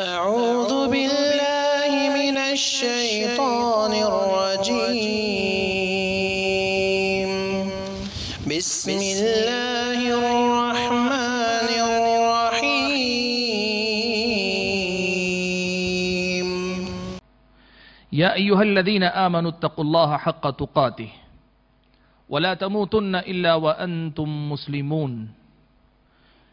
أعوذ بالله من الشيطان الرجيم بسم الله الرحمن الرحيم يا أيها الذين آمنوا اتقوا الله حق تقاته ولا تموتن إلا وأنتم مسلمون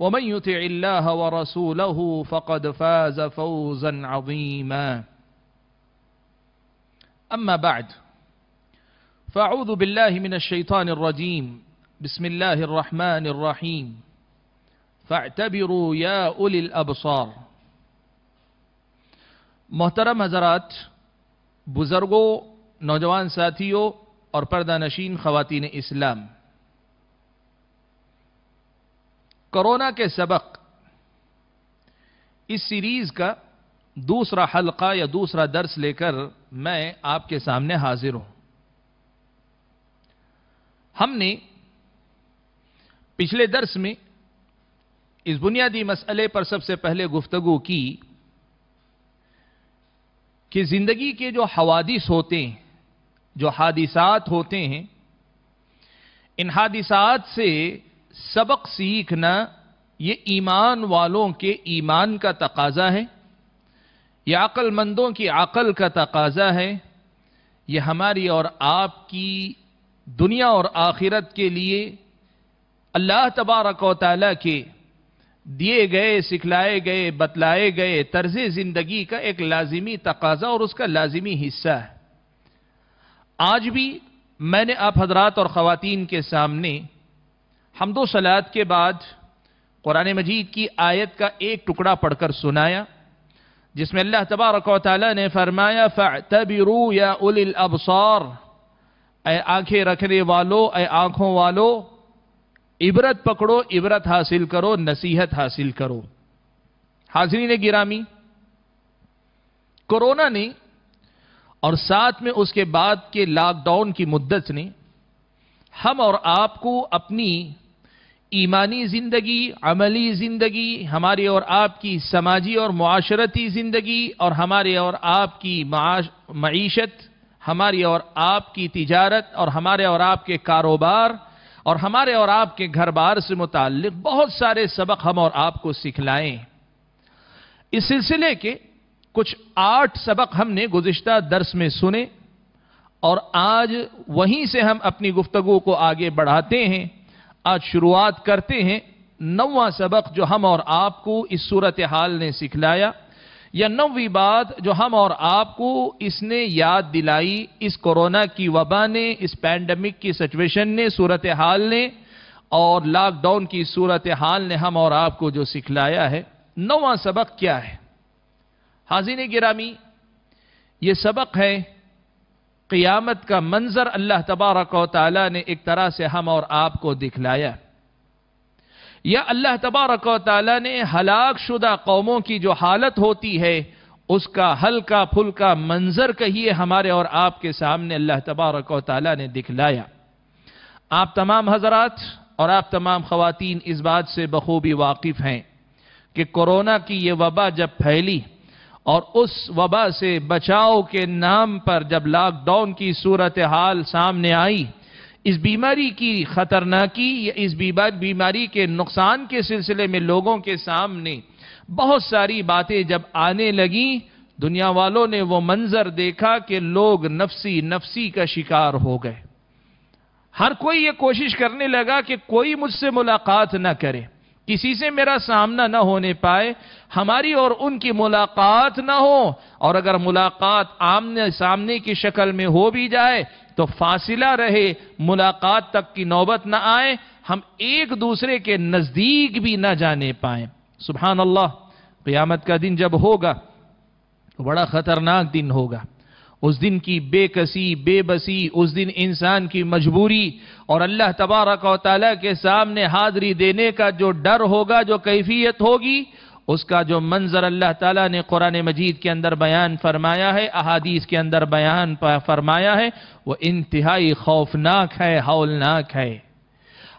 ومن يطع الله ورسوله فقد فاز فوزا عظيما أما بعد فأعوذ بالله من الشيطان الرجيم بسم الله الرحمن الرحيم فاعتبروا يا أولي الأبصار محترم حضرات بزرگو نوجوان ساتھیو اور پردہ نشین خواتین اسلام corona के सबक इस सीरीज का दूसरा हलका या दूसरा दर्स लेकर मैं आपके सामने हाजिर हूं हमने पिछले दर्स में इस बुनियादी मसले पर सबसे पहले गुफ्तगु की कि जिंदगी के जो हवादिस होते हैं जो हादिसात होते हैं इन हादिसात से सबक सीखना ये ईमान वालों के ईमान का तकाजा है यह अक्लमंदों की अक़ल का तकाजा है ये हमारी और आपकी दुनिया और आखिरत के लिए अल्लाह तबारक ताली के दिए गए सिखलाए गए बतलाए गए तर्ज ज़िंदगी का एक लाजिमी तकाजा और उसका लाजिमी हिस्सा है आज भी मैंने आप हजरात और ख़वान के सामने हमदो सलाद के बाद कुरान मजीद की आयत का एक टुकड़ा पढ़कर सुनाया जिसमें अल्लाह तबारक ने फरमाया उल अबसार ए आंखें रखने वालों ए आंखों वालों इबरत पकड़ो इबरत हासिल करो नसीहत हासिल करो हाजिरी ने गिरामी कोरोना ने और साथ में उसके बाद के लॉकडाउन की मुद्दत ने हम और आपको अपनी ईमानी ज़िंदगी अमली ज़िंदगी हमारी और आपकी समाजी और माशरती ज़िंदगी और हमारे और आपकी मीशत हमारी और आपकी तिजारत और हमारे और आपके कारोबार और हमारे और आपके घर बार से मुतक बहुत सारे सबक हम और आपको सिखलाएं इस सिलसिले के कुछ आठ सबक हमने गुजश्ता दर्स में सुने और आज वहीं से हम अपनी गुफ्तगु को आगे बढ़ाते हैं आज शुरुआत करते हैं नवा सबक जो हम और आपको इस सूरत हाल ने सिखलाया या नवी बात जो हम और आपको इसने याद दिलाई इस कोरोना की वबा ने इस पैंडमिक की सिचुएशन ने सूरत हाल ने और लॉकडाउन की सूरत हाल ने हम और आपको जो सिखलाया है नवा सबक क्या है ने गिरामी ये सबक है क़ियामत का मंजर अल्लाह तबारक वाली ने एक तरह से हम और आपको दिखलाया या अल्लाह तबारक वाली ने हलाक शुदा कौमों की जो हालत होती है उसका हल्का फुल्का मंजर कहिए हमारे और आपके सामने अल्लाह तबारक वाली ने दिखलाया आप तमाम हजरात और आप तमाम खवतिन इस बात से बखूबी वाकिफ़ हैं कि कोरोना की ये वबा जब फैली और उस वबा से बचाव के नाम पर जब लॉकडाउन की सूरत हाल सामने आई इस बीमारी की खतरनाकी या इस बीमारी के नुकसान के सिलसिले में लोगों के सामने बहुत सारी बातें जब आने लगी दुनिया वालों ने वो मंजर देखा कि लोग नफसी नफसी का शिकार हो गए हर कोई ये कोशिश करने लगा कि कोई मुझसे मुलाकात ना करे किसी से मेरा सामना ना होने पाए हमारी और उनकी मुलाकात ना हो और अगर मुलाकात आमने सामने की शक्ल में हो भी जाए तो फासिला रहे मुलाकात तक की नौबत ना आए हम एक दूसरे के नज़दीक भी ना जाने पाए सुबहान अल्लाह का दिन जब होगा तो बड़ा ख़तरनाक दिन होगा उस दिन की बेकसी बेबसी उस दिन इंसान की मजबूरी और अल्लाह तबारक ताली के सामने हाजिरी देने का जो डर होगा जो कैफियत होगी उसका जो मंजर अल्लाह ताला ने कुरान मजीद के अंदर बयान फरमाया है अहादीस के अंदर बयान फरमाया है वो इंतहाई खौफनाक है हौलनाक है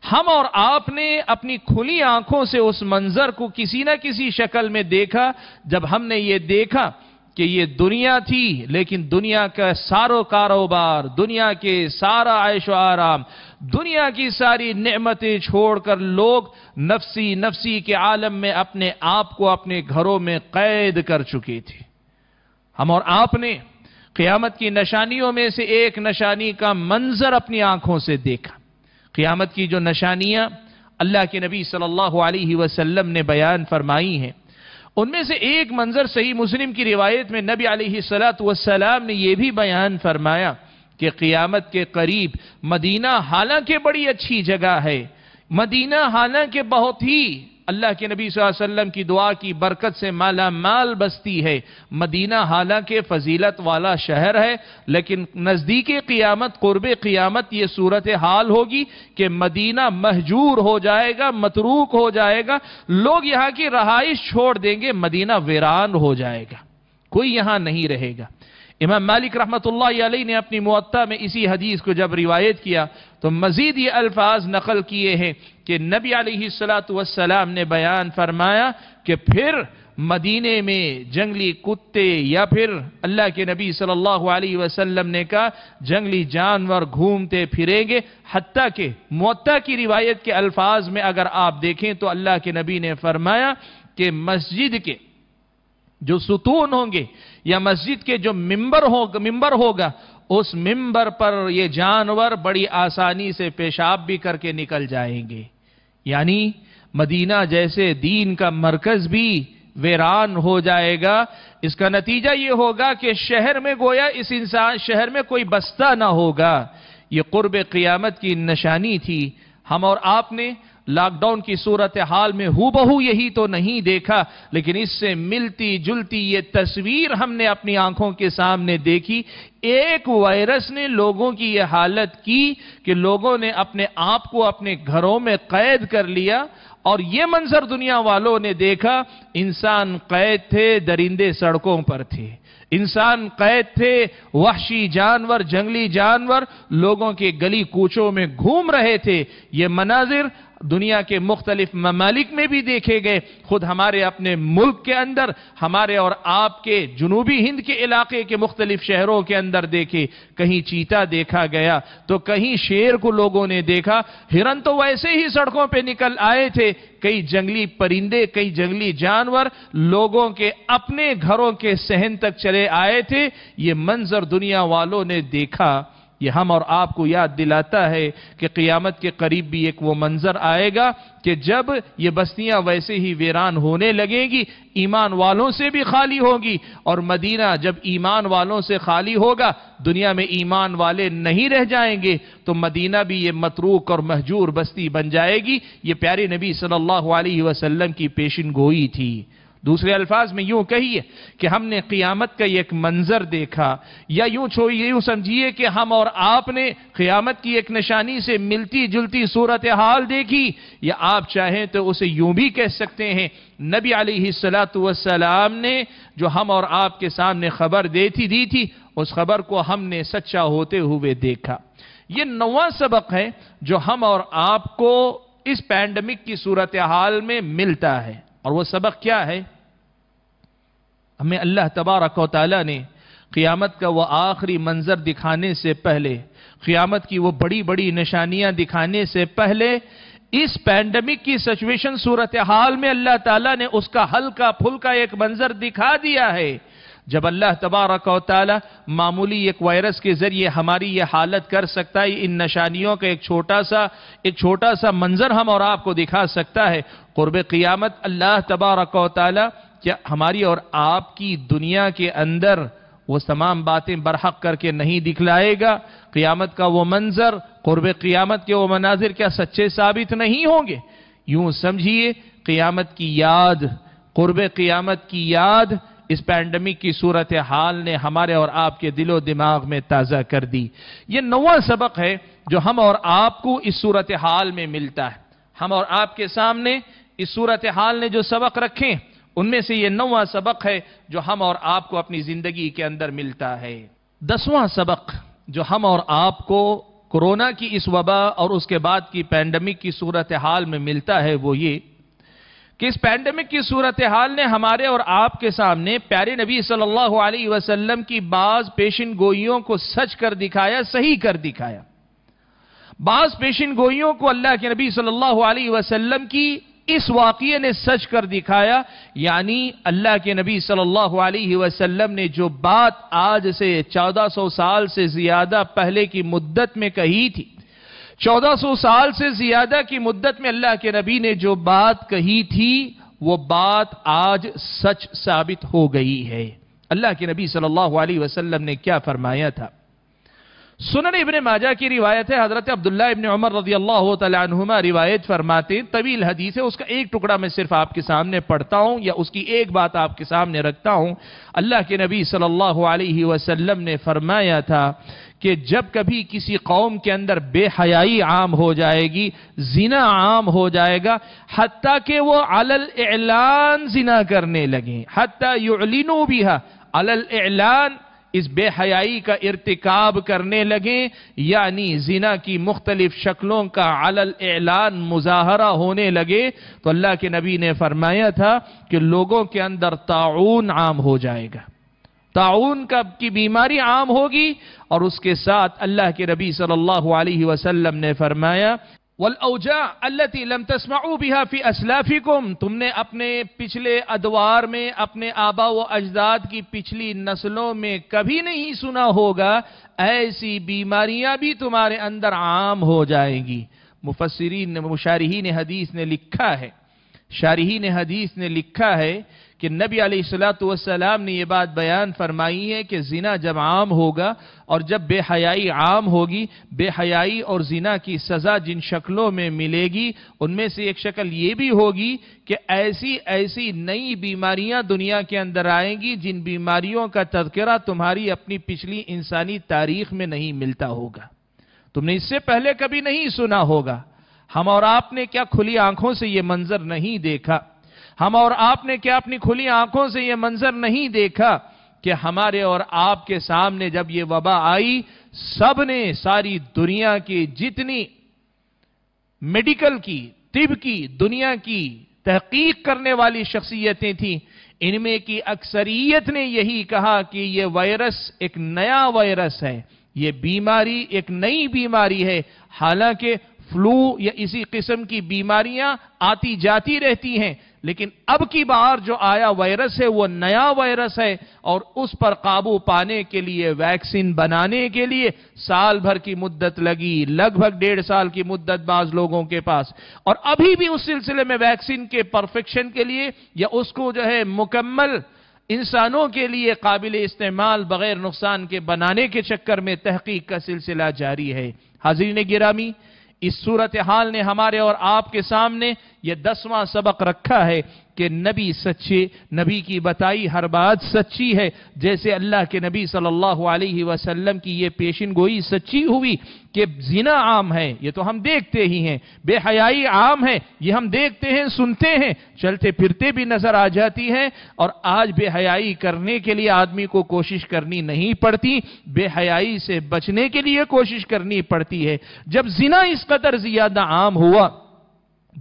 हम और आपने अपनी खुली आंखों से उस मंजर को किसी ना किसी शक्ल में देखा जब हमने ये देखा कि ये दुनिया थी लेकिन दुनिया का सारो कारोबार दुनिया के सारा ऐश आराम दुनिया की सारी नेमतें छोड़कर लोग नफसी नफसी के आलम में अपने आप को अपने घरों में कैद कर चुके थे हम और आपने क्यामत की निशानियों में से एक निशानी का मंजर अपनी आंखों से देखा क्यामत की जो निशानियां अल्लाह के नबी सल्लल्लाहु अलैहि वसल्लम ने बयान फरमाई हैं उनमें से एक मंजर सही मुस्लिम की रिवायत में नबी सलात वसलाम ने यह भी बयान फरमाया कि क़ियामत के करीब मदीना हालांकि बड़ी अच्छी जगह है मदीना हालांकि बहुत ही अल्लाह के नबी वसल्लम की दुआ की बरकत से माला माल बस्ती है मदीना हालांकि फजीलत वाला शहर है लेकिन नज़दीक क़ियामत क़ुरब क़ियामत ये सूरत हाल होगी कि मदीना महजूर हो जाएगा मतरूक हो जाएगा लोग यहाँ की रहाइश छोड़ देंगे मदीना वीरान हो जाएगा कोई यहाँ नहीं रहेगा इमाम मालिक रहमतुल्लाह अलैह ने अपनी मुअत्ता में इसी हदीस को जब रिवायत किया तो मजीद ये अल्फाज नकल किए हैं कि नबी आलतम ने बयान फरमाया कि फिर मदीने में जंगली कुत्ते या फिर अल्लाह के नबी सल्लल्लाहु अलैहि वसल्लम ने कहा जंगली जानवर घूमते फिरेंगे हती के मुत्ता की रिवायत के अल्फाज में अगर आप देखें तो अल्लाह के नबी ने फरमाया कि मस्जिद के जो सुतून होंगे या मस्जिद के जो मिंबर हो मिंबर होगा उस मिंबर पर ये जानवर बड़ी आसानी से पेशाब भी करके निकल जाएंगे यानी मदीना जैसे दीन का मरकज भी वेरान हो जाएगा इसका नतीजा ये होगा कि शहर में गोया इस इंसान शहर में कोई बस्ता ना होगा ये कुर्ब क़ियामत की निशानी थी हम और आपने लॉकडाउन की सूरत हाल में हु बहू यही तो नहीं देखा लेकिन इससे मिलती जुलती ये तस्वीर हमने अपनी आंखों के सामने देखी एक वायरस ने लोगों की यह हालत की कि लोगों ने अपने आप को अपने घरों में कैद कर लिया और यह मंजर दुनिया वालों ने देखा इंसान कैद थे दरिंदे सड़कों पर थे इंसान कैद थे वहशी जानवर जंगली जानवर लोगों के गली कूचों में घूम रहे थे ये मनाजिर दुनिया के मुख्तलिफ ममालिक में भी देखे गए खुद हमारे अपने मुल्क के अंदर हमारे और आपके जुनूबी हिंद के इलाके के मुख्तलिफ शहरों के अंदर देखे कहीं चीता देखा गया तो कहीं शेर को लोगों ने देखा हिरन तो वैसे ही सड़कों पर निकल आए थे कई जंगली परिंदे कई जंगली जानवर लोगों के अपने घरों के सहन तक चले आए थे ये मंजर दुनिया वालों ने देखा ये हम और आपको याद दिलाता है कि क़ियामत के करीब भी एक वो मंज़र आएगा कि जब ये बस्तियां वैसे ही वीरान होने लगेंगी ईमान वालों से भी खाली होगी और मदीना जब ईमान वालों से खाली होगा दुनिया में ईमान वाले नहीं रह जाएंगे तो मदीना भी ये मतरूक और महजूर बस्ती बन जाएगी ये प्यारे नबी सल्लल्लाहु अलैहि वसल्लम की पेशन गोई थी दूसरे अल्फाज में यूं कहिए कि हमने क़ियामत का एक मंजर देखा या यूं छोड़िए यूं समझिए कि हम और आपने क़ियामत की एक निशानी से मिलती जुलती सूरत हाल देखी या आप चाहें तो उसे यूं भी कह सकते हैं नबी आलिसलाम ने जो हम और आपके सामने खबर देती दी थी उस खबर को हमने सच्चा होते हुए देखा ये नवा सबक है जो हम और आपको इस पैंडमिक की सूरत हाल में मिलता है और वह सबक क्या है हमें अल्लाह तबारक तला ने क़ियामत का वह आखिरी मंजर दिखाने से पहले क़ियामत की वह बड़ी बड़ी निशानियां दिखाने से पहले इस पैंडमिक की सिचुएशन सूरत हाल में अल्लाह ताला ने उसका हल्का फुल्का एक मंजर दिखा दिया है जब अल्लाह तबारक ताली मामूली एक वायरस के ज़रिए हमारी ये हालत कर सकता है इन निशानियों का एक छोटा सा एक छोटा सा मंजर हम और आपको दिखा सकता है क़ुरब क़ियामत अल्लाह तबारक ताली क्या हमारी और आपकी दुनिया के अंदर वो तमाम बातें बरहक करके नहीं दिखलाएगा क़ियामत का वो मंजर क़ुरब क़ियामत के वो मनाजिर क्या सच्चे साबित नहीं होंगे यूं समझिए क़ियामत की याद क़ुरब क़ियामत की याद इस पैंडमिक की सूरत हाल ने हमारे और आपके दिलो दिमाग में ताज़ा कर दी ये नवा सबक है जो हम और आपको इस सूरत हाल में मिलता है हम और आपके सामने इस सूरत हाल ने जो सबक रखे उनमें से ये नवा सबक है जो हम और आपको अपनी ज़िंदगी के अंदर मिलता है दसवां सबक जो हम और आपको कोरोना की इस वबा और उसके बाद की पैंडमिक की सूरत हाल में मिलता है वो ये कि इस पैंडमिक की सूरत हाल ने हमारे और आपके सामने प्यारे नबी सल्लल्लाहु अलैहि वसल्लम की बाज पेशन गोइयों को सच कर दिखाया सही कर दिखाया बाज पेशन गोइयों को अल्लाह के नबी सल्लल्लाहु अलैहि वसल्लम की इस वाक्य ने सच कर दिखाया यानी अल्लाह के नबी सल्लल्लाहु अलैहि वसल्लम ने जो बात आज से 1400 साल से ज्यादा पहले की मुद्दत में कही थी 1400 साल से ज्यादा की मुद्दत में अल्लाह के नबी ने जो बात कही थी वो बात आज सच साबित हो गई है अल्लाह के नबी सल्लल्लाहु अलैहि वसल्लम ने क्या फरमाया था सुनन इबन माजा की रिवायत है हजरत अब्दुल्ला इबन उमर रजी अल्लाह तुमा रिवायत फरमाते तवील हदीस है उसका एक टुकड़ा मैं सिर्फ आपके सामने पढ़ता हूं या उसकी एक बात आपके सामने रखता हूं अल्लाह के नबी सल्लल्लाहु अलैहि वसल्लम ने फरमाया था कि जब कभी किसी कौम के अंदर बेहयाई आम हो जाएगी जिना आम हो जाएगा हती कि वो अलल एलान जिना करने लगें हती युलिनो भी है अलल एलान इस बेहयाई का इरतकब करने लगें यानी जिना की मुख्तलिफ शक्लों का अलल एलान मुजाहरा होने लगे तो अल्लाह के नबी ने फरमाया था कि लोगों के अंदर ताउन आम हो जाएगा ताउन का की बीमारी आम होगी और उसके साथ अल्लाह के नबी सल्लल्लाहु अलैहि वसल्लम ने फरमाया वल औजा अल्लती लम तस्माऊ बिहा फी असलाफिकुम तुमने अपने पिछले अदवार में अपने आबा व अजदाद की पिछली नस्लों में कभी नहीं सुना होगा ऐसी बीमारियां भी तुम्हारे अंदर आम हो जाएंगी मुफसरीन मुशारहीन हदीस ने लिखा है शारहीन हदीस ने लिखा है कि नबी अलैहिस्सलाम ने यह बात बयान फरमाई है कि जीना जब आम होगा और जब बेहयाई आम होगी बेहयाई और जीना की सज़ा जिन शक्लों में मिलेगी उनमें से एक शक्ल ये भी होगी कि ऐसी ऐसी नई बीमारियां दुनिया के अंदर आएंगी जिन बीमारियों का तस्करा तुम्हारी अपनी पिछली इंसानी तारीख में नहीं मिलता होगा तुमने इससे पहले कभी नहीं सुना होगा हम और आपने क्या खुली आंखों से यह मंजर नहीं देखा हम और आपने क्या अपनी खुली आंखों से यह मंजर नहीं देखा कि हमारे और आपके सामने जब यह वबा आई सब ने सारी दुनिया की जितनी मेडिकल की तिब की दुनिया की तहकीक करने वाली शख्सियतें थीं इनमें की अक्सरियत ने यही कहा कि यह वायरस एक नया वायरस है यह बीमारी एक नई बीमारी है हालांकि फ्लू या इसी किस्म की बीमारियां आती जाती रहती हैं लेकिन अब की बार जो आया वायरस है वो नया वायरस है और उस पर काबू पाने के लिए वैक्सीन बनाने के लिए साल भर की मुद्दत लगी लगभग डेढ़ साल की मुद्दत बाज लोगों के पास और अभी भी उस सिलसिले में वैक्सीन के परफेक्शन के लिए या उसको जो है मुकम्मल इंसानों के लिए काबिल इस्तेमाल बगैर नुकसान के बनाने के चक्कर में तहकीक का सिलसिला जारी है हाजिर ने गिरामी इस सूरत हाल ने हमारे और आपके सामने यह दसवां सबक रखा है कि नबी सच्चे नबी की बताई हर बात सच्ची है जैसे अल्लाह के नबी सल्लल्लाहु अलैहि वसल्लम की ये पेशन गोई सच्ची हुई कि जीना आम है ये तो हम देखते ही हैं बेहयाई आम है ये हम देखते हैं सुनते हैं चलते फिरते भी नजर आ जाती है और आज बेहयाई करने के लिए आदमी को कोशिश करनी नहीं पड़ती बेहयाई से बचने के लिए कोशिश करनी पड़ती है जब जिना इस कदर ज्यादा आम हुआ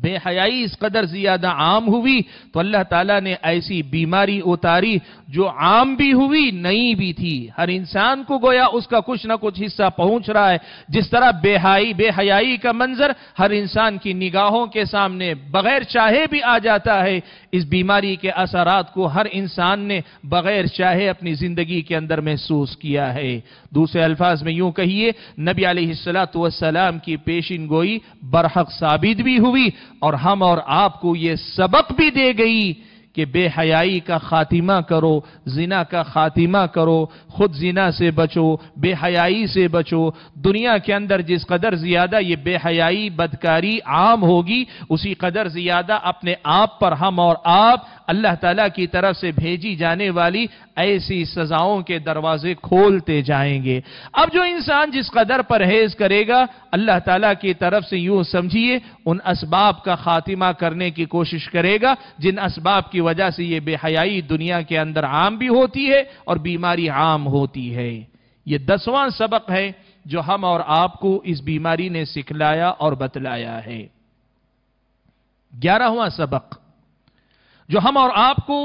बेहयाई इस कदर ज्यादा आम हुई तो अल्लाह ताला ने ऐसी बीमारी उतारी जो आम भी हुई नई भी थी हर इंसान को गोया उसका कुछ ना कुछ हिस्सा पहुंच रहा है जिस तरह बेहाई बेहयाई का मंजर हर इंसान की निगाहों के सामने बगैर चाहे भी आ जाता है इस बीमारी के असरात को हर इंसान ने बगैर चाहे अपनी जिंदगी के अंदर महसूस किया है दूसरे अल्फाज में यूं कहिए नबी सलाम की पेशिन गोई बरहक साबित भी हुई और हम और आपको यह सबक भी दे गई कि बेहयाई का खातिमा करो जिना का खातिमा करो खुद जिना से बचो बेहयाई से बचो दुनिया के अंदर जिस कदर ज़्यादा ये बेहयाई बदकारी आम होगी उसी कदर ज़्यादा अपने आप पर हम और आप अल्लाह ताला की तरफ से भेजी जाने वाली ऐसी सजाओं के दरवाजे खोलते जाएंगे अब जो इंसान जिस कदर परहेज करेगा अल्लाह ताला की तरफ से यूं समझिए उन असबाब का खात्मा करने की कोशिश करेगा जिन असबाब की वजह से ये बेहयाई दुनिया के अंदर आम भी होती है और बीमारी आम होती है ये दसवां सबक है जो हम और आपको इस बीमारी ने सिखलाया और बतलाया है ग्यारहवां सबक जो हम और आपको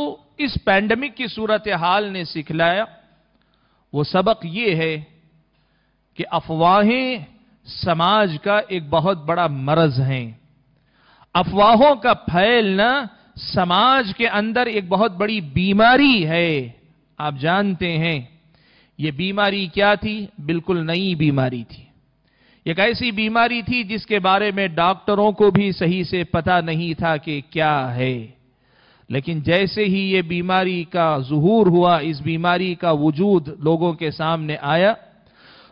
इस पैंडमिक की सूरत हाल ने सिखलाया वो सबक ये है कि अफवाहें समाज का एक बहुत बड़ा मरज हैं अफवाहों का फैलना समाज के अंदर एक बहुत बड़ी बीमारी है आप जानते हैं यह बीमारी क्या थी बिल्कुल नई बीमारी थी एक ऐसी बीमारी थी जिसके बारे में डॉक्टरों को भी सही से पता नहीं था कि क्या है लेकिन जैसे ही ये बीमारी का जहूर हुआ इस बीमारी का वजूद लोगों के सामने आया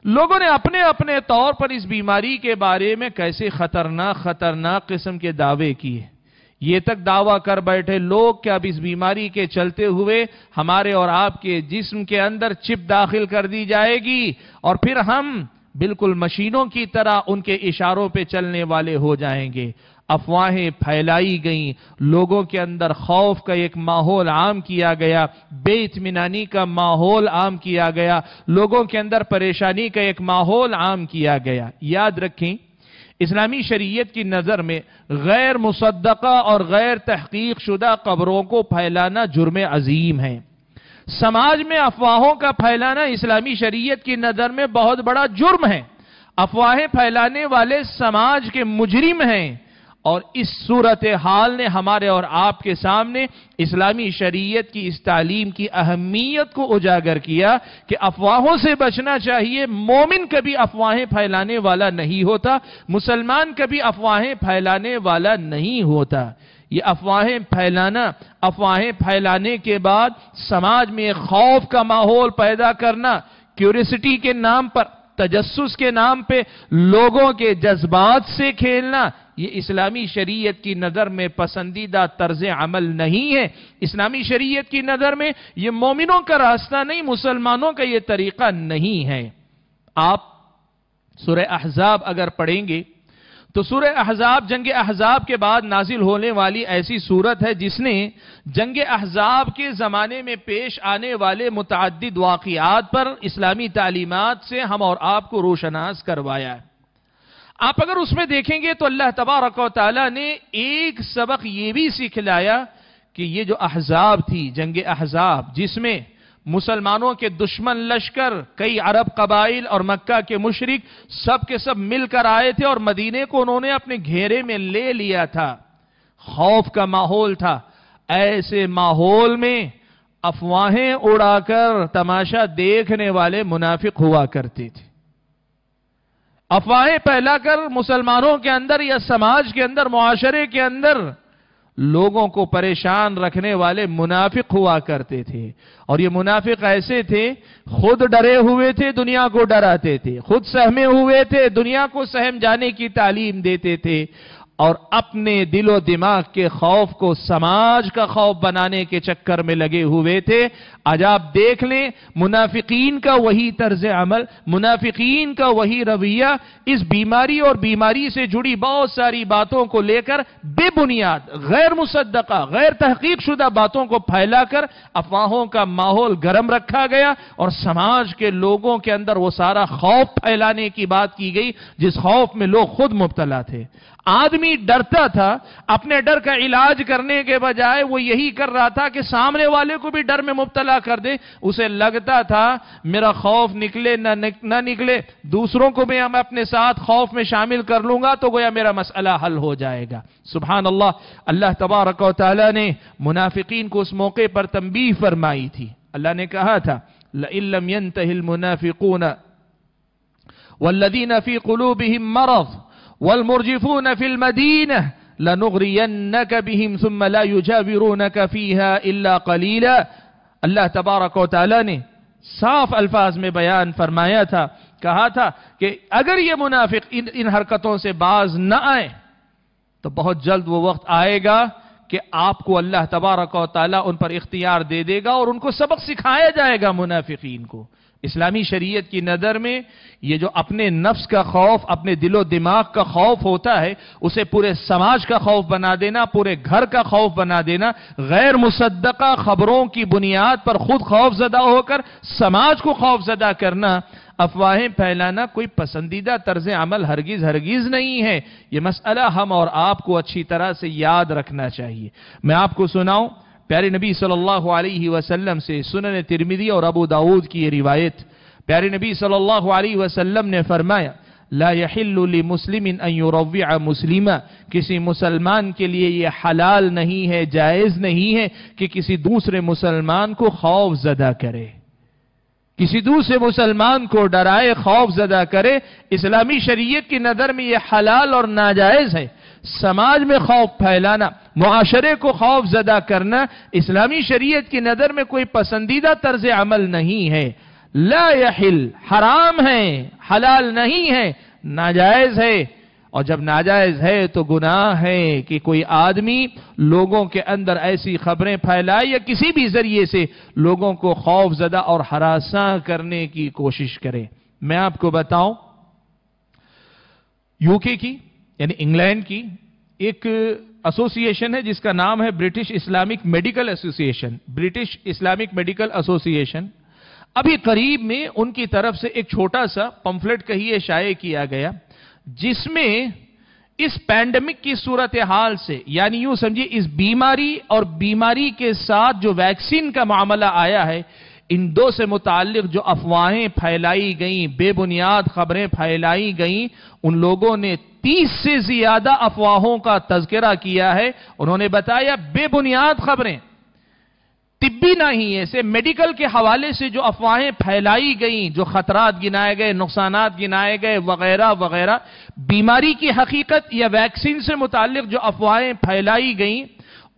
लोगों ने अपने अपने तौर पर इस बीमारी के बारे में कैसे खतरनाक खतरनाक किस्म के दावे किए ये तक दावा कर बैठे लोग कि अब इस बीमारी के चलते हुए हमारे और आपके जिस्म के अंदर चिप दाखिल कर दी जाएगी और फिर हम बिल्कुल मशीनों की तरह उनके इशारों पे चलने वाले हो जाएंगे अफवाहें फैलाई गईं लोगों के अंदर खौफ का एक माहौल आम किया गया इतमानी का माहौल आम किया गया लोगों के अंदर परेशानी का एक माहौल आम किया गया याद रखें इस्लामी शरीयत की नज़र में गैर मुसदका और गैर तहकीक शुदा कबरों को फैलाना जुर्म अजीम है समाज में अफवाहों का फैलाना इस्लामी शरीयत की नज़र में बहुत बड़ा जुर्म है अफवाहें फैलाने वाले समाज के मुजरिम हैं और इस सूरत हाल ने हमारे और आपके सामने इस्लामी शरीयत की इस तालीम की अहमियत को उजागर किया कि अफवाहों से बचना चाहिए मोमिन कभी अफवाहें फैलाने वाला नहीं होता मुसलमान कभी अफवाहें फैलाने वाला नहीं होता ये अफवाहें फैलाना अफवाहें फैलाने के बाद समाज में खौफ का माहौल पैदा करना क्यूरिसिटी के नाम पर तजस के नाम पे लोगों के जज्बात से खेलना ये इस्लामी शरीयत की नज़र में पसंदीदा तर्ज अमल नहीं है इस्लामी शरीयत की नज़र में ये मोमिनों का रास्ता नहीं मुसलमानों का ये तरीका नहीं है आप सुर अहजाब अगर पढ़ेंगे तो सुर अहजाब जंग अहजाब के बाद नाजिल होने वाली ऐसी सूरत है जिसने जंग अहजाब के ज़माने में पेश आने वाले मुतद वाक़ात पर इस्लामी तालीमत से हम और आपको रोशनास करवाया है आप अगर उसमें देखेंगे तो अल्लाह तबारक ने एक सबक ये भी सिखलाया कि ये जो अहजाब थी जंग अहजाब जिसमें मुसलमानों के दुश्मन लश्कर कई अरब कबाइल और मक्का के मुशरक सब के सब मिलकर आए थे और मदीने को उन्होंने अपने घेरे में ले लिया था खौफ का माहौल था ऐसे माहौल में अफवाहें उड़ाकर तमाशा देखने वाले मुनाफिक हुआ करते थे अफवाहें फैलाकर मुसलमानों के अंदर या समाज के अंदर मुआशरे के अंदर लोगों को परेशान रखने वाले मुनाफिक हुआ करते थे और ये मुनाफिक ऐसे थे खुद डरे हुए थे दुनिया को डराते थे खुद सहमे हुए थे दुनिया को सहम जाने की तालीम देते थे और अपने दिलो दिमाग के खौफ को समाज का खौफ बनाने के चक्कर में लगे हुए थे आज आप देख लें मुनाफिकीन का वही तर्ज अमल मुनाफिकीन का वही रवैया इस बीमारी और बीमारी से जुड़ी बहुत सारी बातों को लेकर बेबुनियाद गैर मुसदा गैर तहकीक शुदा बातों को फैलाकर अफवाहों का माहौल गर्म रखा गया और समाज के लोगों के अंदर वो सारा खौफ फैलाने की बात की गई जिस खौफ में लोग खुद मुबतला थे आदमी डरता था अपने डर का इलाज करने के बजाय वो यही कर रहा था कि सामने वाले को भी डर में मुबतला पैदा कर दे उसे लगता था मेरा खौफ निकले ना ना निकले दूसरों को भी मैं अपने साथ खौफ में शामिल कर लूंगा तो गोया मेरा मसला हल हो जाएगा सुबहान अल्लाह अल्लाह तबारक ताली ने मुनाफिकीन को उस मौके पर तंबी फरमाई थी अल्लाह ने कहा था लम यंतहिल मुनाफिकून वल्लदीन फी कुलूबिहिम मरज़ والمرجفون في المدينة لنغرينك بهم ثم لا يجاورونك فيها إلا قليلا अल्लाह तबारक ने साफ अल्फाज में बयान फरमाया था कहा था कि अगर ये मुनाफिक इन इन हरकतों से बाज न आए तो बहुत जल्द वो वक्त आएगा कि आपको अल्लाह तबारक उन पर इख्तियार दे देगा और उनको सबक सिखाया जाएगा मुनाफिकीन को इस्लामी शरीयत की नज़र में ये जो अपने नफ्स का खौफ अपने दिलो दिमाग का खौफ होता है उसे पूरे समाज का खौफ बना देना पूरे घर का खौफ बना देना गैर मुसद्दका खबरों की बुनियाद पर खुद खौफ जदा होकर समाज को खौफ जदा करना अफवाहें फैलाना कोई पसंदीदा तर्ज अमल हरगिज हरगिज नहीं है यह मसला हम और आपको अच्छी तरह से याद रखना चाहिए मैं आपको सुनाऊं प्यारे नबी सल्लल्लाहु अलैहि वसल्लम से सुनन तिरमिदी और अबू दाऊद की ये रिवायत प्यारे नबी सल्लल्लाहु अलैहि वसल्लम ने फरमाया ला मुस्लिम मुस्लिमा किसी मुसलमान के लिए ये हलाल नहीं है जायज़ नहीं है कि किसी दूसरे मुसलमान को खौफ जदा करे किसी दूसरे मुसलमान को डराए खौफ जदा करे इस्लामी शरीयत की नज़र में यह हलाल और नाजायज़ है समाज में खौफ फैलाना मुआशरे को खौफ जदा करना इस्लामी शरीयत की नज़र में कोई पसंदीदा तर्ज अमल नहीं है ला यहिल हराम है हलाल नहीं है नाजायज है और जब नाजायज है तो गुनाह है कि कोई आदमी लोगों के अंदर ऐसी खबरें फैलाए या किसी भी जरिए से लोगों को खौफ जदा और हरासा करने की कोशिश करे मैं आपको बताऊं यूके की यानी इंग्लैंड की एक एसोसिएशन है जिसका नाम है British Islamic Medical Association British Islamic Medical Association अभी करीब में उनकी तरफ से एक छोटा सा पंफलेट कहिए शाये किया गया जिसमें इस पैंडमिक की सूरत हाल से यानी यूं समझिए इस बीमारी और बीमारी के साथ जो वैक्सीन का मामला आया है इन दो से मुतालिक जो अफवाहें फैलाई गई बेबुनियाद खबरें फैलाई गई उन लोगों ने तीस से ज्यादा अफवाहों का तस्करा किया है उन्होंने बताया बेबुनियाद खबरें तिब्बी ना ही ऐसे मेडिकल के हवाले से जो अफवाहें फैलाई गई जो खतरात गिनाए गए नुकसान गिनाए गए वगैरह वगैरह बीमारी की हकीकत या वैक्सीन से मुतक जो अफवाहें फैलाई गई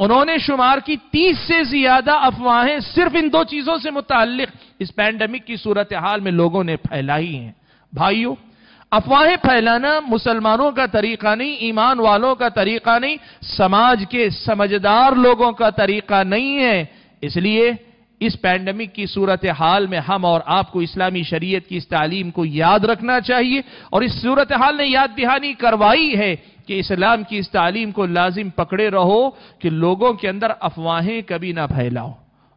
उन्होंने शुमार की तीस से ज्यादा अफवाहें सिर्फ इन दो चीजों से मुतक इस पैंडमिक की सूरत हाल में लोगों ने फैलाई हैं भाइयों अफवाहें फैलाना मुसलमानों का तरीका नहीं ईमान वालों का तरीका नहीं समाज के समझदार लोगों का तरीका नहीं है इसलिए इस पैंडमिक की सूरत हाल में हम और आपको इस्लामी शरीयत की इस तालीम को याद रखना चाहिए और इस सूरत हाल ने याद दहानी करवाई है कि इस्लाम की इस तालीम को लाजिम पकड़े रहो कि लोगों के अंदर अफवाहें कभी ना फैलाओ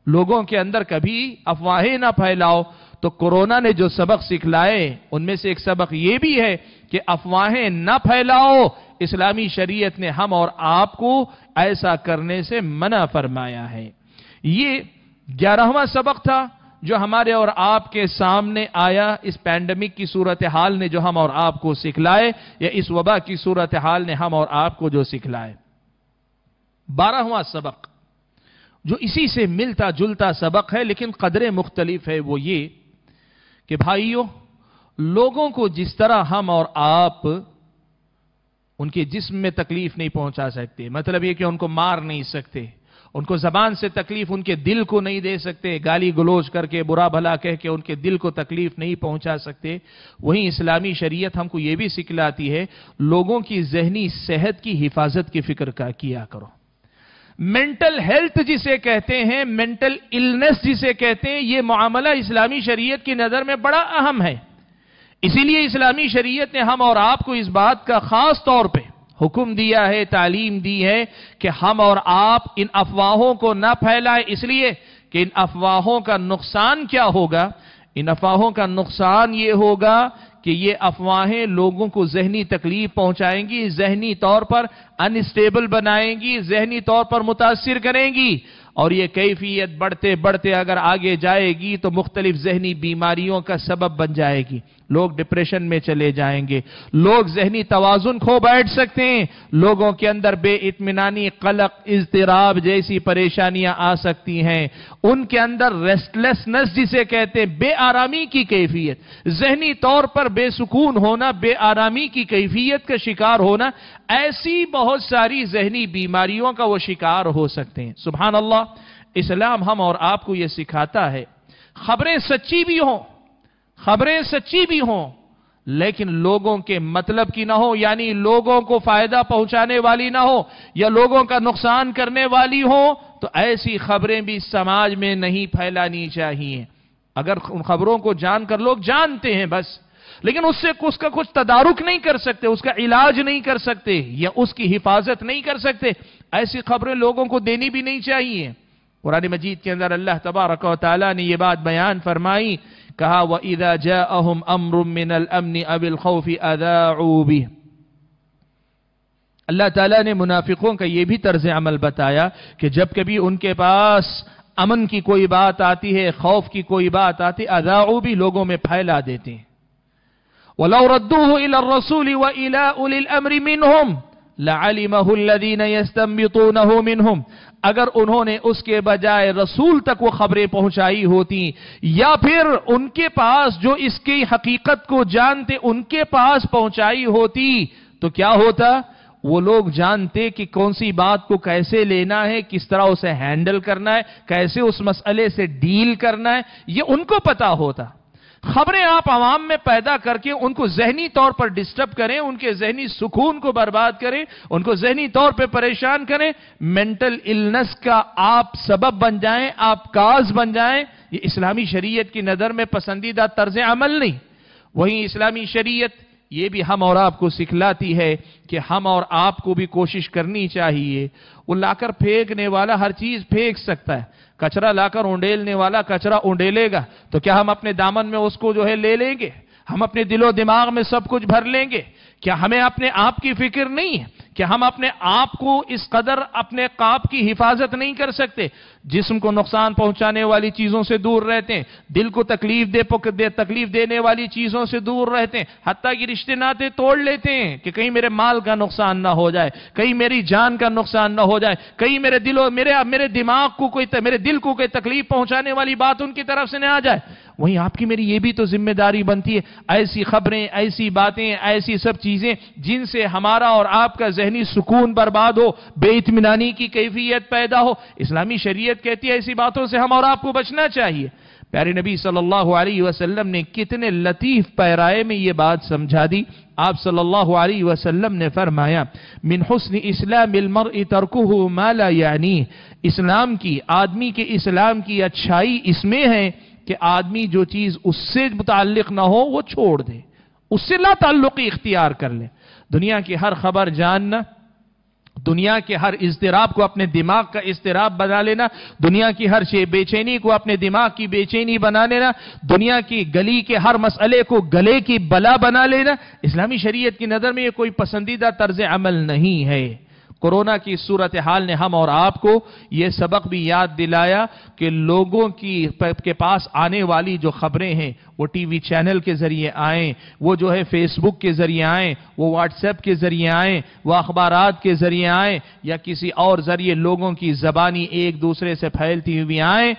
लोगों के अंदर कभी अफवाहें ना फैलाओ तो कोरोना ने जो सबक सिखलाए उनमें से एक सबक यह भी है कि अफवाहें न फैलाओ इस्लामी शरीयत ने हम और आपको ऐसा करने से मना फरमाया है ये ग्यारहवा सबक था जो हमारे और आपके सामने आया इस पैंडमिक की सूरत हाल ने जो हम और आपको सिखलाए या इस वबा की सूरत हाल ने हम और आपको जो सिखलाए बारहवा सबक जो इसी से मिलता जुलता सबक है लेकिन कदरें मुख्तलिफ है वो ये कि भाइयों लोगों को जिस तरह हम और आप उनके जिस्म में तकलीफ नहीं पहुंचा सकते मतलब यह कि उनको मार नहीं सकते उनको जबान से तकलीफ उनके दिल को नहीं दे सकते गाली गलोज करके बुरा भला कह के उनके दिल को तकलीफ नहीं पहुंचा सकते वहीं इस्लामी शरीयत हमको यह भी सिखलाती है लोगों की जहनी सेहत की हिफाजत की फिक्र का किया करो मेंटल हेल्थ जिसे कहते हैं मेंटल इलनेस जिसे कहते हैं यह मामला इस्लामी शरीयत की नज़र में बड़ा अहम है इसीलिए इस्लामी शरीयत ने हम और आपको इस बात का खास तौर पर हुक्म दिया है तालीम दी है कि हम और आप इन अफवाहों को ना फैलाएं इसलिए कि इन अफवाहों का नुकसान क्या होगा इन अफवाहों का नुकसान यह होगा कि ये अफवाहें लोगों को जहनी तकलीफ पहुंचाएंगी जहनी तौर पर अनस्टेबल बनाएंगी जहनी तौर पर मुतासर करेंगी और ये कैफियत बढ़ते बढ़ते अगर आगे जाएगी तो मुख्तलिफ जहनी बीमारियों का सबब बन जाएगी लोग डिप्रेशन में चले जाएंगे लोग जहनी तोज़ुन खो बैठ सकते हैं लोगों के अंदर बे इतमानी कलक इजतराब जैसी परेशानियां आ सकती हैं उनके अंदर रेस्टलेसनेस जिसे कहते हैं बे आरामी की कैफियत जहनी तौर पर बेसकून होना बे आरामी की कैफियत का शिकार होना ऐसी बहुत सारी जहनी बीमारियों का वो शिकार हो सकते हैं सुबहान अल्लाह इस्लाम हम और आपको यह सिखाता है खबरें सच्ची भी हों खबरें सच्ची भी हों लेकिन लोगों के मतलब की ना हो यानी लोगों को फायदा पहुंचाने वाली ना हो या लोगों का नुकसान करने वाली हो तो ऐसी खबरें भी समाज में नहीं फैलानी चाहिए अगर उन खबरों को जानकर लोग जानते हैं बस लेकिन उससे उसका कुछ तदारुक नहीं कर सकते उसका इलाज नहीं कर सकते या उसकी हिफाजत नहीं कर सकते ऐसी खबरें लोगों को देनी भी नहीं चाहिए पुरानी मजीद के अंदर अल्लाह तबारक ने यह बात बयान फरमाई कहा व इदा जाहम अमरुम मिनल अमन अबिल खौफी अदाऊबी अल्लाह ताला ने मुनाफिकों का यह भी तर्ज अमल बताया कि जब कभी उनके पास अमन की कोई बात आती है खौफ की कोई बात आती अदाऊ भी लोगों में फैला देते हैं वलौ रद्दू रसूल व इला उल अमरी मिन लालिमदीन यस्तम्बितूनहु मिनहुम अगर उन्होंने उसके बजाय रसूल तक वो खबरें पहुंचाई होती या फिर उनके पास जो इसकी हकीकत को जानते उनके पास पहुंचाई होती तो क्या होता वो लोग जानते कि कौन सी बात को कैसे लेना है किस तरह उसे हैंडल करना है कैसे उस मसले से डील करना है ये उनको पता होता खबरें आप आवाम में पैदा करके उनको जहनी तौर पर डिस्टर्ब करें उनके जहनी सुकून को बर्बाद करें उनको जहनी तौर पर परेशान करें मेंटल इलनेस का आप सबब बन जाएं आप काज बन जाएं ये इस्लामी शरीयत की नज़र में पसंदीदा तर्ज अमल नहीं वहीं इस्लामी शरीयत ये भी हम और आपको सिखलाती है कि हम और आपको भी कोशिश करनी चाहिए वो लाकर फेंकने वाला हर चीज़ फेंक सकता है कचरा लाकर उंडेलने वाला कचरा उंडेलेगा तो क्या हम अपने दामन में उसको जो है ले लेंगे हम अपने दिलो दिमाग में सब कुछ भर लेंगे क्या हमें अपने आप की फिक्र नहीं है कि हम अपने आप को इस कदर अपने काप की हिफाजत नहीं कर सकते जिस्म को नुकसान पहुंचाने वाली चीजों से दूर रहते हैं दिल को तकलीफ दे, दे तकलीफ देने वाली चीजों से दूर रहते हैं हती कि रिश्ते नाते तोड़ लेते हैं कि कहीं मेरे माल का नुकसान ना हो जाए कहीं मेरी जान का नुकसान ना हो जाए कहीं मेरे दिलो मेरे मेरे दिमाग को कोई मेरे दिल को कोई तकलीफ पहुंचाने वाली बात उनकी तरफ से ना आ जाए वहीं आपकी मेरी ये भी तो जिम्मेदारी बनती है ऐसी खबरें ऐसी बातें ऐसी सब चीजें जिनसे हमारा और आपका जहनी सुकून बर्बाद हो बेतमिनानी की कैफियत पैदा हो इस्लामी शरीयत कहती है ऐसी बातों से हम और आपको बचना चाहिए प्यारे नबी सल्लल्लाहु अलैहि वसल्लम ने कितने लतीफ पैराए में ये बात समझा दी आप सल्लल्लाहु अलैहि वसल्लम ने फरमाया मिन हुस्न इस्लाम तरकुहु माला यानी इस्लाम की आदमी के इस्लाम की अच्छाई इसमें है कि आदमी जो चीज उससे मुतक ना हो वो छोड़ दे उससे ला ताल्लुकी इख्तियार कर ले दुनिया की हर खबर जानना दुनिया के हर इजतराब को अपने दिमाग का इजतराब बना लेना दुनिया की हर बेचैनी को अपने दिमाग की बेचैनी बना लेना दुनिया की गली के हर मसले को गले की बला बना लेना इस्लामी शरीयत की नज़र में यह कोई पसंदीदा तर्ज अमल नहीं है कोरोना की सूरत हाल ने हम और आपको ये सबक भी याद दिलाया कि लोगों की के पास आने वाली जो खबरें हैं वो टीवी चैनल के जरिए आए वो जो है फेसबुक के जरिए आए वो व्हाट्सएप के जरिए आए वो अखबार के जरिए आए या किसी और जरिए लोगों की जबानी एक दूसरे से फैलती हुई आए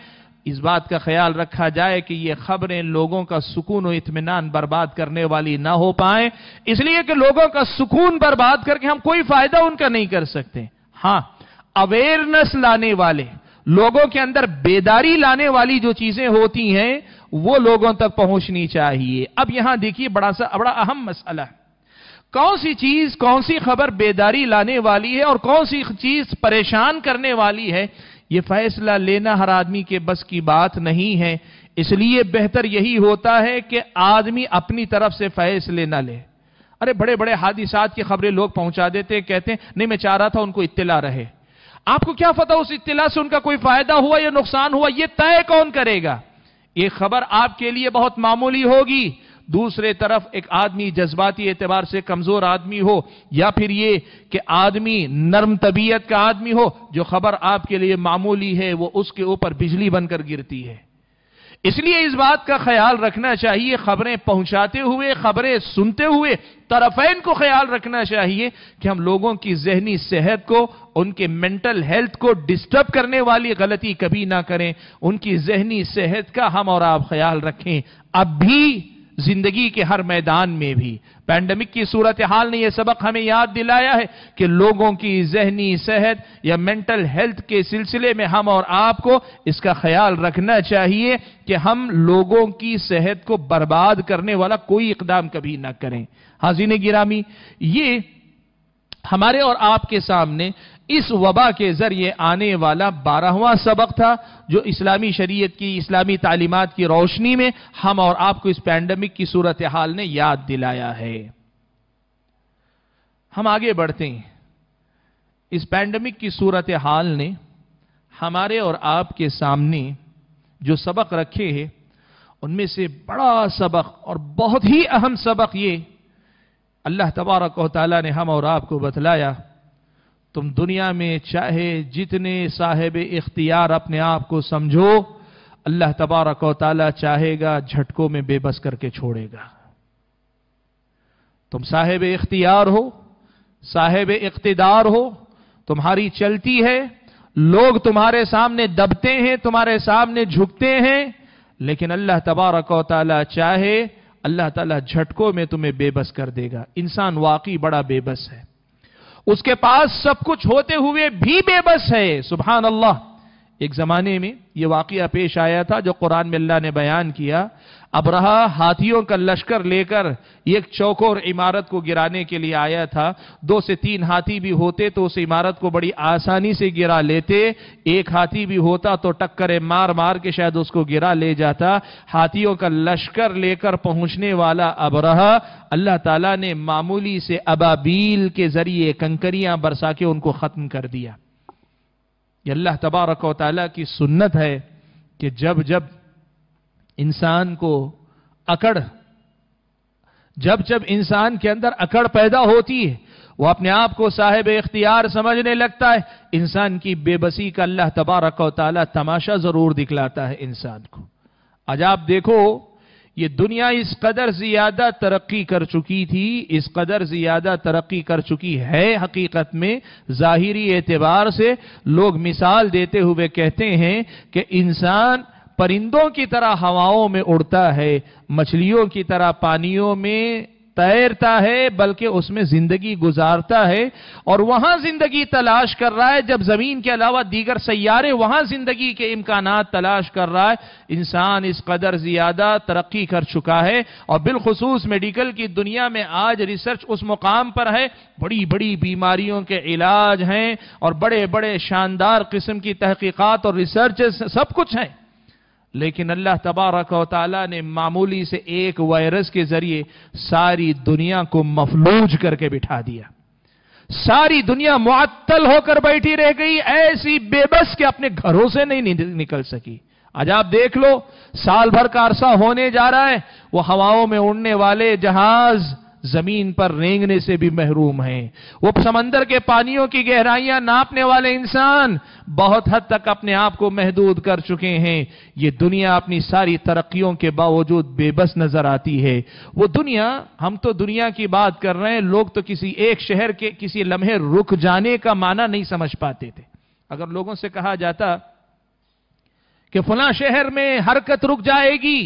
इस बात का ख्याल रखा जाए कि ये खबरें लोगों का सुकून और इतमान बर्बाद करने वाली ना हो पाए इसलिए कि लोगों का सुकून बर्बाद करके हम कोई फायदा उनका नहीं कर सकते हां अवेयरनेस लाने वाले लोगों के अंदर बेदारी लाने वाली जो चीजें होती हैं वो लोगों तक पहुंचनी चाहिए अब यहां देखिए बड़ा सा बड़ा अहम मसला है कौन सी चीज कौन सी खबर बेदारी लाने वाली है और कौन सी चीज परेशान करने वाली है ये फैसला लेना हर आदमी के बस की बात नहीं है इसलिए बेहतर यही होता है कि आदमी अपनी तरफ से फैसले ना ले अरे बड़े बड़े हादिसात की खबरें लोग पहुंचा देते कहते हैं नहीं मैं चाह रहा था उनको इत्तला रहे आपको क्या पता उस इत्तला से उनका कोई फायदा हुआ या नुकसान हुआ यह तय कौन करेगा यह खबर आपके लिए बहुत मामूली होगी दूसरे तरफ एक आदमी जज्बाती एतबार से कमजोर आदमी हो या फिर ये कि आदमी नर्म तबीयत का आदमी हो जो खबर आपके लिए मामूली है वो उसके ऊपर बिजली बनकर गिरती है इसलिए इस बात का ख्याल रखना चाहिए खबरें पहुंचाते हुए खबरें सुनते हुए तरफेन को ख्याल रखना चाहिए कि हम लोगों की जहनी सेहत को उनके मेंटल हेल्थ को डिस्टर्ब करने वाली गलती कभी ना करें उनकी जहनी सेहत का हम और आप ख्याल रखें अब भी जिंदगी के हर मैदान में भी पैंडमिक की सूरत हाल ने यह सबक हमें याद दिलाया है कि लोगों की जहनी सेहत या मेंटल हेल्थ के सिलसिले में हम और आपको इसका ख्याल रखना चाहिए कि हम लोगों की सेहत को बर्बाद करने वाला कोई इकदाम कभी ना करें ने गिरामी ये हमारे और आपके सामने इस वबा के ज़रिए आने वाला बारहवा सबक था जो इस्लामी शरीयत की इस्लामी तालीमत की रोशनी में हम और आपको इस पैंडमिक की सूरत हाल ने याद दिलाया है हम आगे बढ़ते हैं इस पैंडमिक की सूरत हाल ने हमारे और आपके सामने जो सबक रखे हैं उनमें से बड़ा सबक और बहुत ही अहम सबक ये अल्लाह तबारक ने हम और आपको बतलाया तुम दुनिया में चाहे जितने साहेब इख्तियार अपने आप को समझो अल्लाह तबारक ताली चाहेगा झटकों में बेबस करके छोड़ेगा तुम साहेब इख्तियार हो साहेब इकतदार हो तुम्हारी चलती है लोग तुम्हारे सामने दबते हैं तुम्हारे सामने झुकते हैं लेकिन अल्लाह तबारक ताली चाहे अल्लाह ताला झटकों में तुम्हें बेबस कर देगा इंसान वाकई बड़ा बेबस है उसके पास सब कुछ होते हुए भी बेबस है सुबह अल्लाह एक जमाने में यह वाकया पेश आया था जो कुरान में अल्लाह ने बयान किया अब रहा हाथियों का लश्कर लेकर एक चौकोर इमारत को गिराने के लिए आया था दो से तीन हाथी भी होते तो उस इमारत को बड़ी आसानी से गिरा लेते एक हाथी भी होता तो टक्कर मार मार के शायद उसको गिरा ले जाता हाथियों का लश्कर लेकर पहुंचने वाला अब रहा अल्लाह ताला ने मामूली से अबाबील के जरिए कंकरियां बरसा के उनको खत्म कर दिया अल्लाह तबारक वाली की सुन्नत है कि जब जब इंसान को अकड़ जब जब इंसान के अंदर अकड़ पैदा होती है वो अपने आप को साहेब इख्तियार समझने लगता है इंसान की बेबसी का अल्लाह तबारक ताली तमाशा जरूर दिखलाता है इंसान को आज आप देखो ये दुनिया इस कदर ज्यादा तरक्की कर चुकी थी इस कदर ज्यादा तरक्की कर चुकी है हकीकत में जाहिरी एतबार से लोग मिसाल देते हुए कहते हैं कि इंसान परिंदों की तरह हवाओं में उड़ता है मछलियों की तरह पानियों में तैरता है बल्कि उसमें जिंदगी गुजारता है और वहां जिंदगी तलाश कर रहा है जब जमीन के अलावा दीगर सैारे वहां जिंदगी के इम्कान तलाश कर रहा है इंसान इस कदर ज्यादा तरक्की कर चुका है और बिलखसूस मेडिकल की दुनिया में आज रिसर्च उस मुकाम पर है बड़ी बड़ी बीमारियों के इलाज हैं और बड़े बड़े शानदार किस्म की तहकीकत और रिसर्च सब कुछ हैं लेकिन अल्लाह तबारक ने मामूली से एक वायरस के जरिए सारी दुनिया को मफलूज करके बिठा दिया सारी दुनिया मुअत्तल होकर बैठी रह गई ऐसी बेबस के अपने घरों से नहीं निकल सकी आज आप देख लो साल भर का अरसा होने जा रहा है वो हवाओं में उड़ने वाले जहाज़ जमीन पर रेंगने से भी महरूम हैं वो समंदर के पानियों की गहराइयां नापने वाले इंसान बहुत हद तक अपने आप को महदूद कर चुके हैं ये दुनिया अपनी सारी तरक्कियों के बावजूद बेबस नजर आती है वो दुनिया हम तो दुनिया की बात कर रहे हैं लोग तो किसी एक शहर के किसी लम्हे रुक जाने का माना नहीं समझ पाते थे अगर लोगों से कहा जाता कि फला शहर में हरकत रुक जाएगी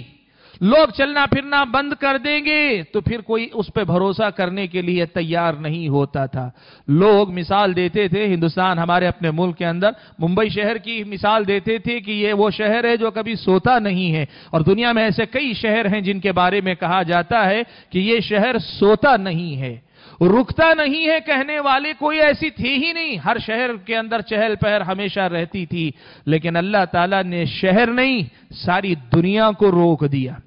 लोग चलना फिरना बंद कर देंगे तो फिर कोई उस पर भरोसा करने के लिए तैयार नहीं होता था लोग मिसाल देते थे हिंदुस्तान हमारे अपने मुल्क के अंदर मुंबई शहर की मिसाल देते थे कि ये वो शहर है जो कभी सोता नहीं है और दुनिया में ऐसे कई शहर हैं जिनके बारे में कहा जाता है कि ये शहर सोता नहीं है रुकता नहीं है कहने वाले कोई ऐसी थी ही नहीं हर शहर के अंदर चहल पहल हमेशा रहती थी लेकिन अल्लाह ताला ने शहर नहीं सारी दुनिया को रोक दिया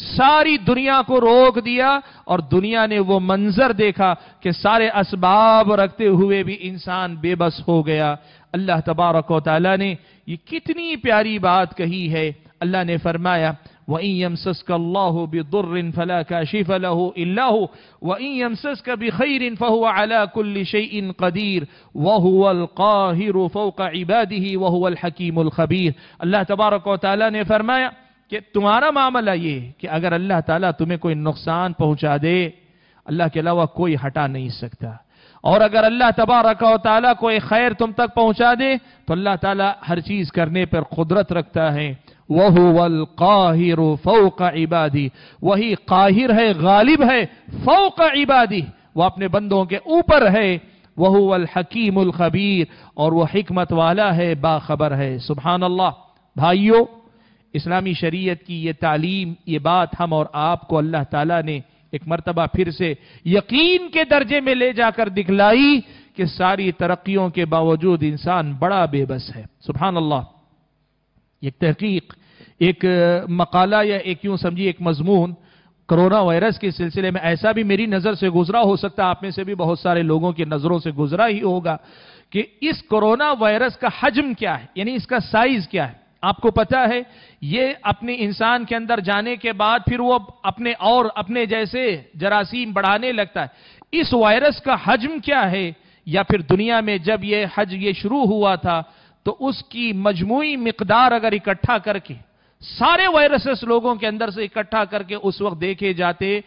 सारी दुनिया को रोक दिया और दुनिया ने वो मंजर देखा कि सारे असबाब रखते हुए भी इंसान बेबस हो गया अल्लाह तबारक ने ये कितनी प्यारी बात कही है अल्लाह ने फरमाया वइन यमसस्क अल्लाह बिदुर्र फला काशिफ लहू इल्लाहु वइन यमसस्क बिखैर फहु अला कुल्लि शैइन कदीर वहुवल काहिर फौक इबादिही वहुवल हकीमुल खबीर अल्लाह तबारक व ताला ने फरमाया कि तुम्हारा मामला ये कि अगर अल्लाह ताला तुम्हें कोई नुकसान पहुंचा दे अल्लाह के अलावा कोई हटा नहीं सकता और अगर अल्लाह तबारक ताली कोई खैर तुम तक पहुंचा दे तो अल्लाह ताला हर चीज करने पर कुदरत रखता है वहुवल काहिर फ़ौक इबादी वही काहिर है गालिब है फ़ौक इबादी वह अपने बंदों के ऊपर है वहुवल हकीमुल खबीर और वह हमत वाला है बाखबर है सुबहान अल्लाह भाइयों इस्लामी शरीयत की ये तालीम ये बात हम और आपको अल्लाह ताला ने एक मरतबा फिर से यकीन के दर्जे में ले जाकर दिखलाई कि सारी तरक्कियों के बावजूद इंसान बड़ा बेबस है सुबहान अल्लाह एक तहकीक एक मकाला या एक यूं समझिए एक मजमून कोरोना वायरस के सिलसिले में ऐसा भी मेरी नज़र से गुजरा हो सकता आप में से भी बहुत सारे लोगों की नज़रों से गुजरा ही होगा कि इस कोरोना वायरस का हजम क्या है यानी इसका साइज क्या है आपको पता है ये अपने इंसान के अंदर जाने के बाद फिर वो अपने और अपने जैसे जरासीम बढ़ाने लगता है इस वायरस का हजम क्या है या फिर दुनिया में जब ये हज ये शुरू हुआ था तो उसकी मजमू मकदार अगर इकट्ठा करके सारे वायरसेस लोगों के अंदर से इकट्ठा करके उस वक्त देखे जाते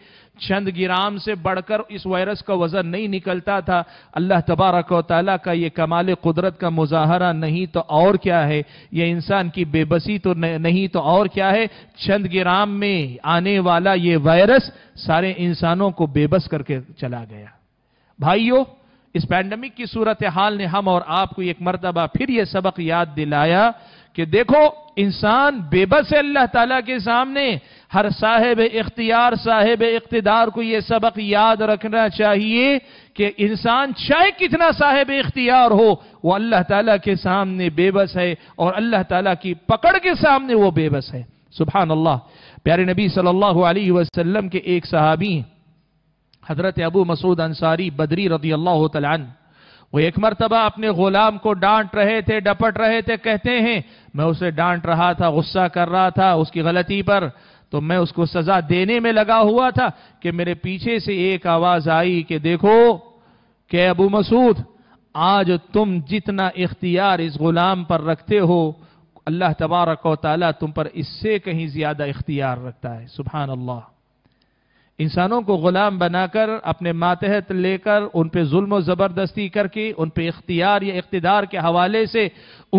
चंद गिराम से बढ़कर इस वायरस का वजन नहीं निकलता था अल्लाह तबारक वाली का यह कमाल कुदरत का मुजाहरा नहीं तो और क्या है यह इंसान की बेबसी तो नहीं तो और क्या है चंद गिराम में आने वाला यह वायरस सारे इंसानों को बेबस करके चला गया भाइयों इस पैंडमिक की सूरत हाल ने हम और आपको एक मरतबा फिर यह सबक याद दिलाया कि देखो इंसान बेबस है अल्लाह ताला के सामने हर साहेब इख्तियार साहेब इकतदार को यह सबक याद रखना चाहिए कि इंसान चाहे कितना साहेब इख्तियार हो वह अल्लाह ताला के सामने बेबस है और अल्लाह ताला की पकड़ के सामने वो बेबस है सुबहान अल्लाह प्यारे नबी सल्लल्लाहु अलैहि वसल्लम के एक सहाबी हजरत अबू मसूद अंसारी बदरी रदी अल्लाह तला वो एक मरतबा अपने गुलाम को डांट रहे थे डपट रहे थे कहते हैं मैं उसे डांट रहा था गुस्सा कर रहा था उसकी गलती पर तो मैं उसको सजा देने में लगा हुआ था कि मेरे पीछे से एक आवाज आई कि देखो के अबू मसूद आज तुम जितना इख्तियार इस गुलाम पर रखते हो अल्लाह तबारक तुम पर इससे कहीं ज्यादा इख्तियार रखता है सुबहानल्ला अल्लाह इंसानों को गुलाम बनाकर अपने मातहत लेकर उन पर जुल्म ज़बरदस्ती करके उन पर इख्तियार या इकतदार के हवाले से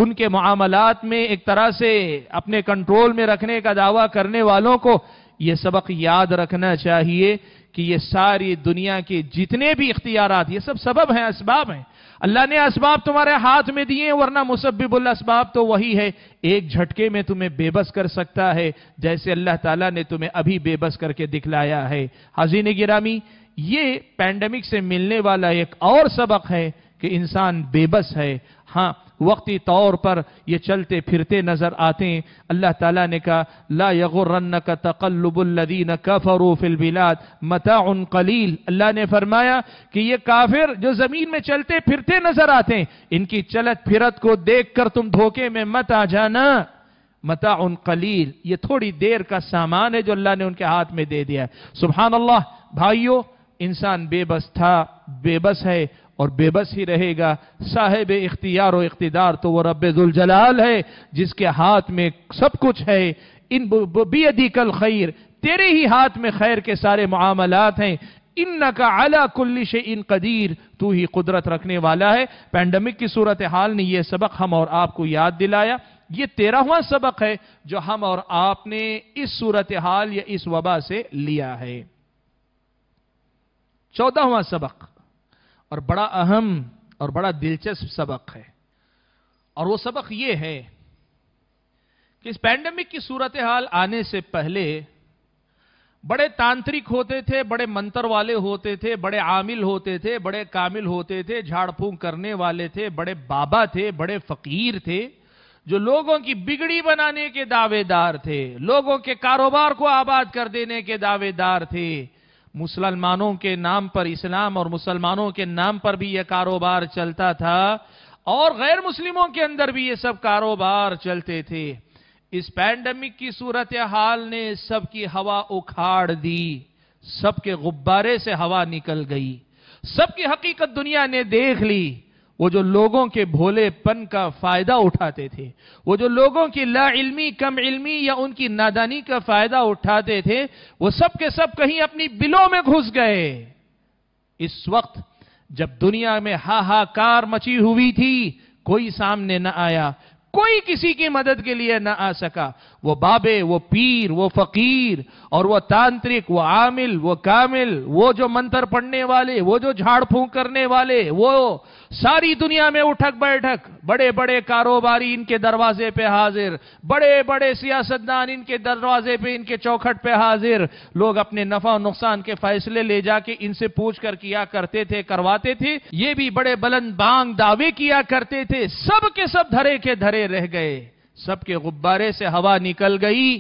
उनके मामलात में एक तरह से अपने कंट्रोल में रखने का दावा करने वालों को ये सबक याद रखना चाहिए कि ये सारी दुनिया के जितने भी इख्तियार ये सब सबब हैं इसबाब हैं अल्लाह ने इसबाब तुम्हारे हाथ में दिए वरना मुसब्बिबुल इसबाब तो वही है एक झटके में तुम्हें बेबस कर सकता है जैसे अल्लाह ताला ने तुम्हें अभी बेबस करके दिखलाया है हजीन गिरामी ये पैंडमिक से मिलने वाला एक और सबक है कि इंसान बेबस है हाँ वक्ती तौर पर ये चलते फिरते नज़र आते हैं अल्लाह ताला ने कहा ला यगुरन्न का तकल्लुबुल्लदीन कफरू बिलाद मता उन कलील अल्लाह ने फरमाया कि ये काफिर जो ज़मीन में चलते फिरते नज़र आते हैं इनकी चलत फिरत को देख कर तुम धोखे में मत आ जाना मता उन कलील ये थोड़ी देर का सामान है जो अल्लाह ने उनके हाथ में दे दिया है भाइयों इंसान बेबस था बेबस है और बेबस ही रहेगा साहेब इख्तियार और इकतदार तो वह रबाल है जिसके हाथ में सब कुछ है इन बेदी कल खैर तेरे ही हाथ में खैर के सारे मामलात हैं इन न का आला कुल्लिश इन कदीर तू ही कुदरत रखने वाला है पैंडमिक की सूरत हाल ने यह सबक हम और आपको याद दिलाया ये तेरहवा सबक है जो हम और आपने इस सूरत हाल या इस वबा से लिया है चौदहवा सबक और बड़ा अहम और बड़ा दिलचस्प सबक है और वो सबक ये है कि इस पैंडमिक की सूरत हाल आने से पहले बड़े तांत्रिक होते थे बड़े मंत्र वाले होते थे बड़े आमिल होते थे बड़े कामिल होते थे झाड़ फूंक करने वाले थे बड़े बाबा थे बड़े फकीर थे जो लोगों की बिगड़ी बनाने के दावेदार थे लोगों के कारोबार को आबाद कर देने के दावेदार थे मुसलमानों के नाम पर इस्लाम और मुसलमानों के नाम पर भी यह कारोबार चलता था और गैर मुस्लिमों के अंदर भी ये सब कारोबार चलते थे इस पैंडमिक की सूरत हाल ने सबकी हवा उखाड़ दी सबके गुब्बारे से हवा निकल गई सबकी हकीकत दुनिया ने देख ली वो जो लोगों के भोलेपन का फायदा उठाते थे वो जो लोगों की ला इल्मी कम इल्मी या उनकी नादानी का फायदा उठाते थे वो सब के सब कहीं अपनी बिलों में घुस गए इस वक्त जब दुनिया में हाहाकार मची हुई थी कोई सामने न आया कोई किसी की मदद के लिए ना आ सका वो बाबे वो पीर वो फकीर और वो तांत्रिक वो आमिल वो कामिल वो जो मंत्र पढ़ने वाले वो जो झाड़ फूंक करने वाले वो सारी दुनिया में उठक बैठक बड़े बड़े कारोबारी इनके दरवाजे पे हाजिर बड़े बड़े सियासतदान इनके दरवाजे पे इनके चौखट पे हाजिर लोग अपने नफा और नुकसान के फैसले ले जाके इनसे पूछ कर किया करते थे करवाते थे ये भी बड़े बुलंद बांग दावे किया करते थे सब के सब धरे के धरे रह गए सबके गुब्बारे से हवा निकल गई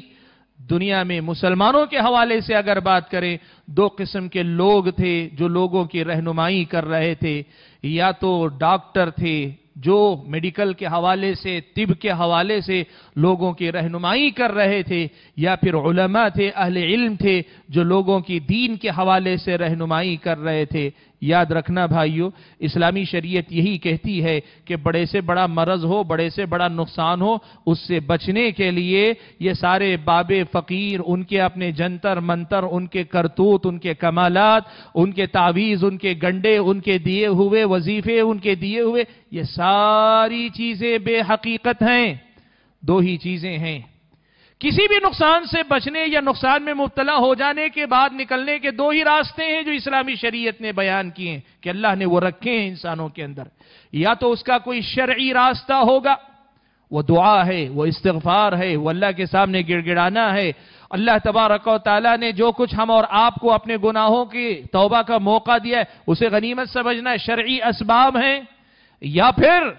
दुनिया में मुसलमानों के हवाले से अगर बात करें दो किस्म के लोग थे जो लोगों की रहनुमाई कर रहे थे या तो डॉक्टर थे जो मेडिकल के हवाले से तिब के हवाले से लोगों की रहनुमाई कर रहे थे या फिर उलमा थे अहले इल्म थे जो लोगों की दीन के हवाले से रहनुमाई कर रहे थे याद रखना भाइयों इस्लामी शरीयत यही कहती है कि बड़े से बड़ा मरज हो बड़े से बड़ा नुकसान हो उससे बचने के लिए ये सारे बाबे फ़कीर उनके अपने जंतर मंतर उनके करतूत उनके कमालत उनके तावीज़ उनके गंडे उनके दिए हुए वजीफ़े उनके दिए हुए ये सारी चीज़ें बेहकीकत हैं दो ही चीज़ें हैं किसी भी नुकसान से बचने या नुकसान में मुबतला हो जाने के बाद निकलने के दो ही रास्ते हैं जो इस्लामी शरीयत ने बयान किए हैं कि अल्लाह ने वो रखे हैं इंसानों के अंदर या तो उसका कोई शर्य रास्ता होगा वो दुआ है वो इस्तफार है वो अल्लाह के सामने गिड़गिड़ाना है अल्लाह तबारक ने जो कुछ हम और आपको अपने गुनाहों की तोबा का मौका दिया है उसे गनीमत समझना शर्य इसबाब है या फिर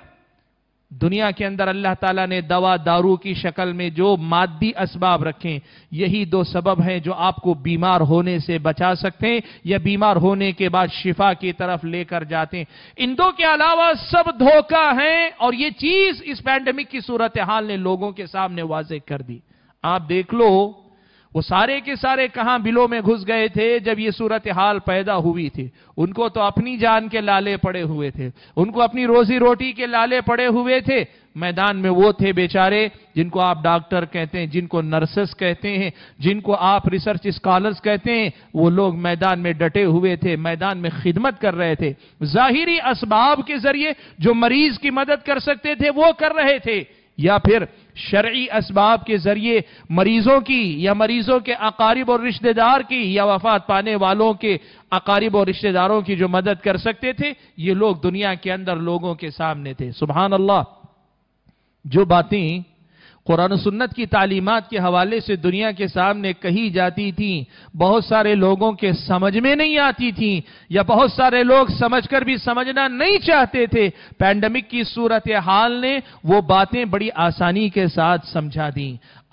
दुनिया के अंदर अल्लाह ताला ने दवा दारू की शक्ल में जो मादी इसबाब रखें यही दो सबब हैं जो आपको बीमार होने से बचा सकते हैं या बीमार होने के बाद शिफा की तरफ लेकर जाते हैं इन दो के अलावा सब धोखा हैं और ये चीज इस पैंडमिक की सूरत हाल ने लोगों के सामने वाजे कर दी आप देख लो वो सारे के सारे कहां बिलों में घुस गए थे जब ये सूरत हाल पैदा हुई थी उनको तो अपनी जान के लाले पड़े हुए थे उनको अपनी रोजी रोटी के लाले पड़े हुए थे मैदान में वो थे बेचारे जिनको आप डॉक्टर कहते हैं जिनको नर्सेस कहते हैं जिनको आप रिसर्च स्कॉलर्स कहते हैं वो लोग मैदान में डटे हुए थे मैदान में खिदमत कर रहे थे जाहिरी इसबाब के जरिए जो मरीज की मदद कर सकते थे वो कर रहे थे या फिर शर्य इसबाब के ज़रिए मरीज़ों की या मरीज़ों के अकारीब और रिश्तेदार की या वफात पाने वालों के अकारीब और रिश्तेदारों की जो मदद कर सकते थे ये लोग दुनिया के अंदर लोगों के सामने थे सुबहान अल्लाह जो बातें कुरान सुन्नत की तालीमत के हवाले से दुनिया के सामने कही जाती थी बहुत सारे लोगों के समझ में नहीं आती थी या बहुत सारे लोग समझकर भी समझना नहीं चाहते थे पैंडमिक की सूरत हाल ने वो बातें बड़ी आसानी के साथ समझा दी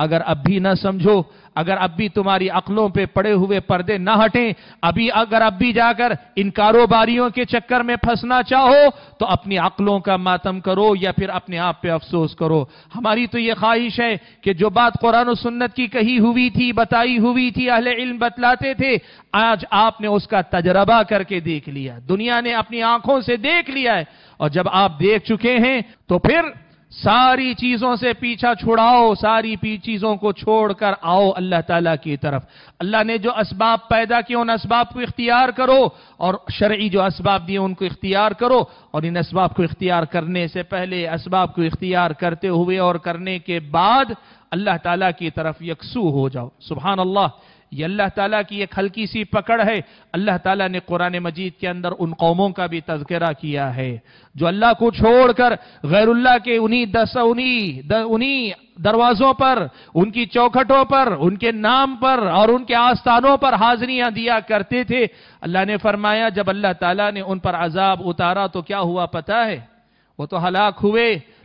अगर अब भी ना समझो अगर अब भी तुम्हारी अकलों पे पड़े हुए पर्दे ना हटें अभी अगर अब भी जाकर इन कारोबारियों के चक्कर में फंसना चाहो तो अपनी अकलों का मातम करो या फिर अपने आप पे अफसोस करो हमारी तो यह ख्वाहिश है कि जो बात कुरान और सुन्नत की कही हुई थी बताई हुई थी अहले इल्म बतलाते थे आज आपने उसका तजर्बा करके देख लिया दुनिया ने अपनी आंखों से देख लिया है और जब आप देख चुके हैं तो फिर सारी चीजों से पीछा छुड़ाओ सारी चीजों को छोड़कर आओ अल्लाह ताला की तरफ अल्लाह ने जो इसबाब पैदा किए उन इसबाब को इख्तियार करो और शर्य जो इसबाब दिए उनको इख्तियार करो और इन इसबाब को इख्तियार करने से पहले इसबाब को इख्तियार करते हुए और करने के बाद अल्लाह ताला की तरफ यकसू हो जाओ सुबहान अल्लाह ये अल्लाह ताला की एक हल्की सी पकड़ है अल्लाह ताला ने कुरान मजीद के अंदर उन कौमों का भी तस्करा किया है जो अल्लाह को छोड़कर गैरुल्ला के उन्हीं दस उन्हीं उन्हीं दरवाजों पर उनकी चौखटों पर उनके नाम पर और उनके आस्थानों पर हाजिरियां दिया करते थे अल्लाह ने फरमाया जब अल्लाह ताला ने उन पर अजाब उतारा तो क्या हुआ पता है वो तो हलाक हुए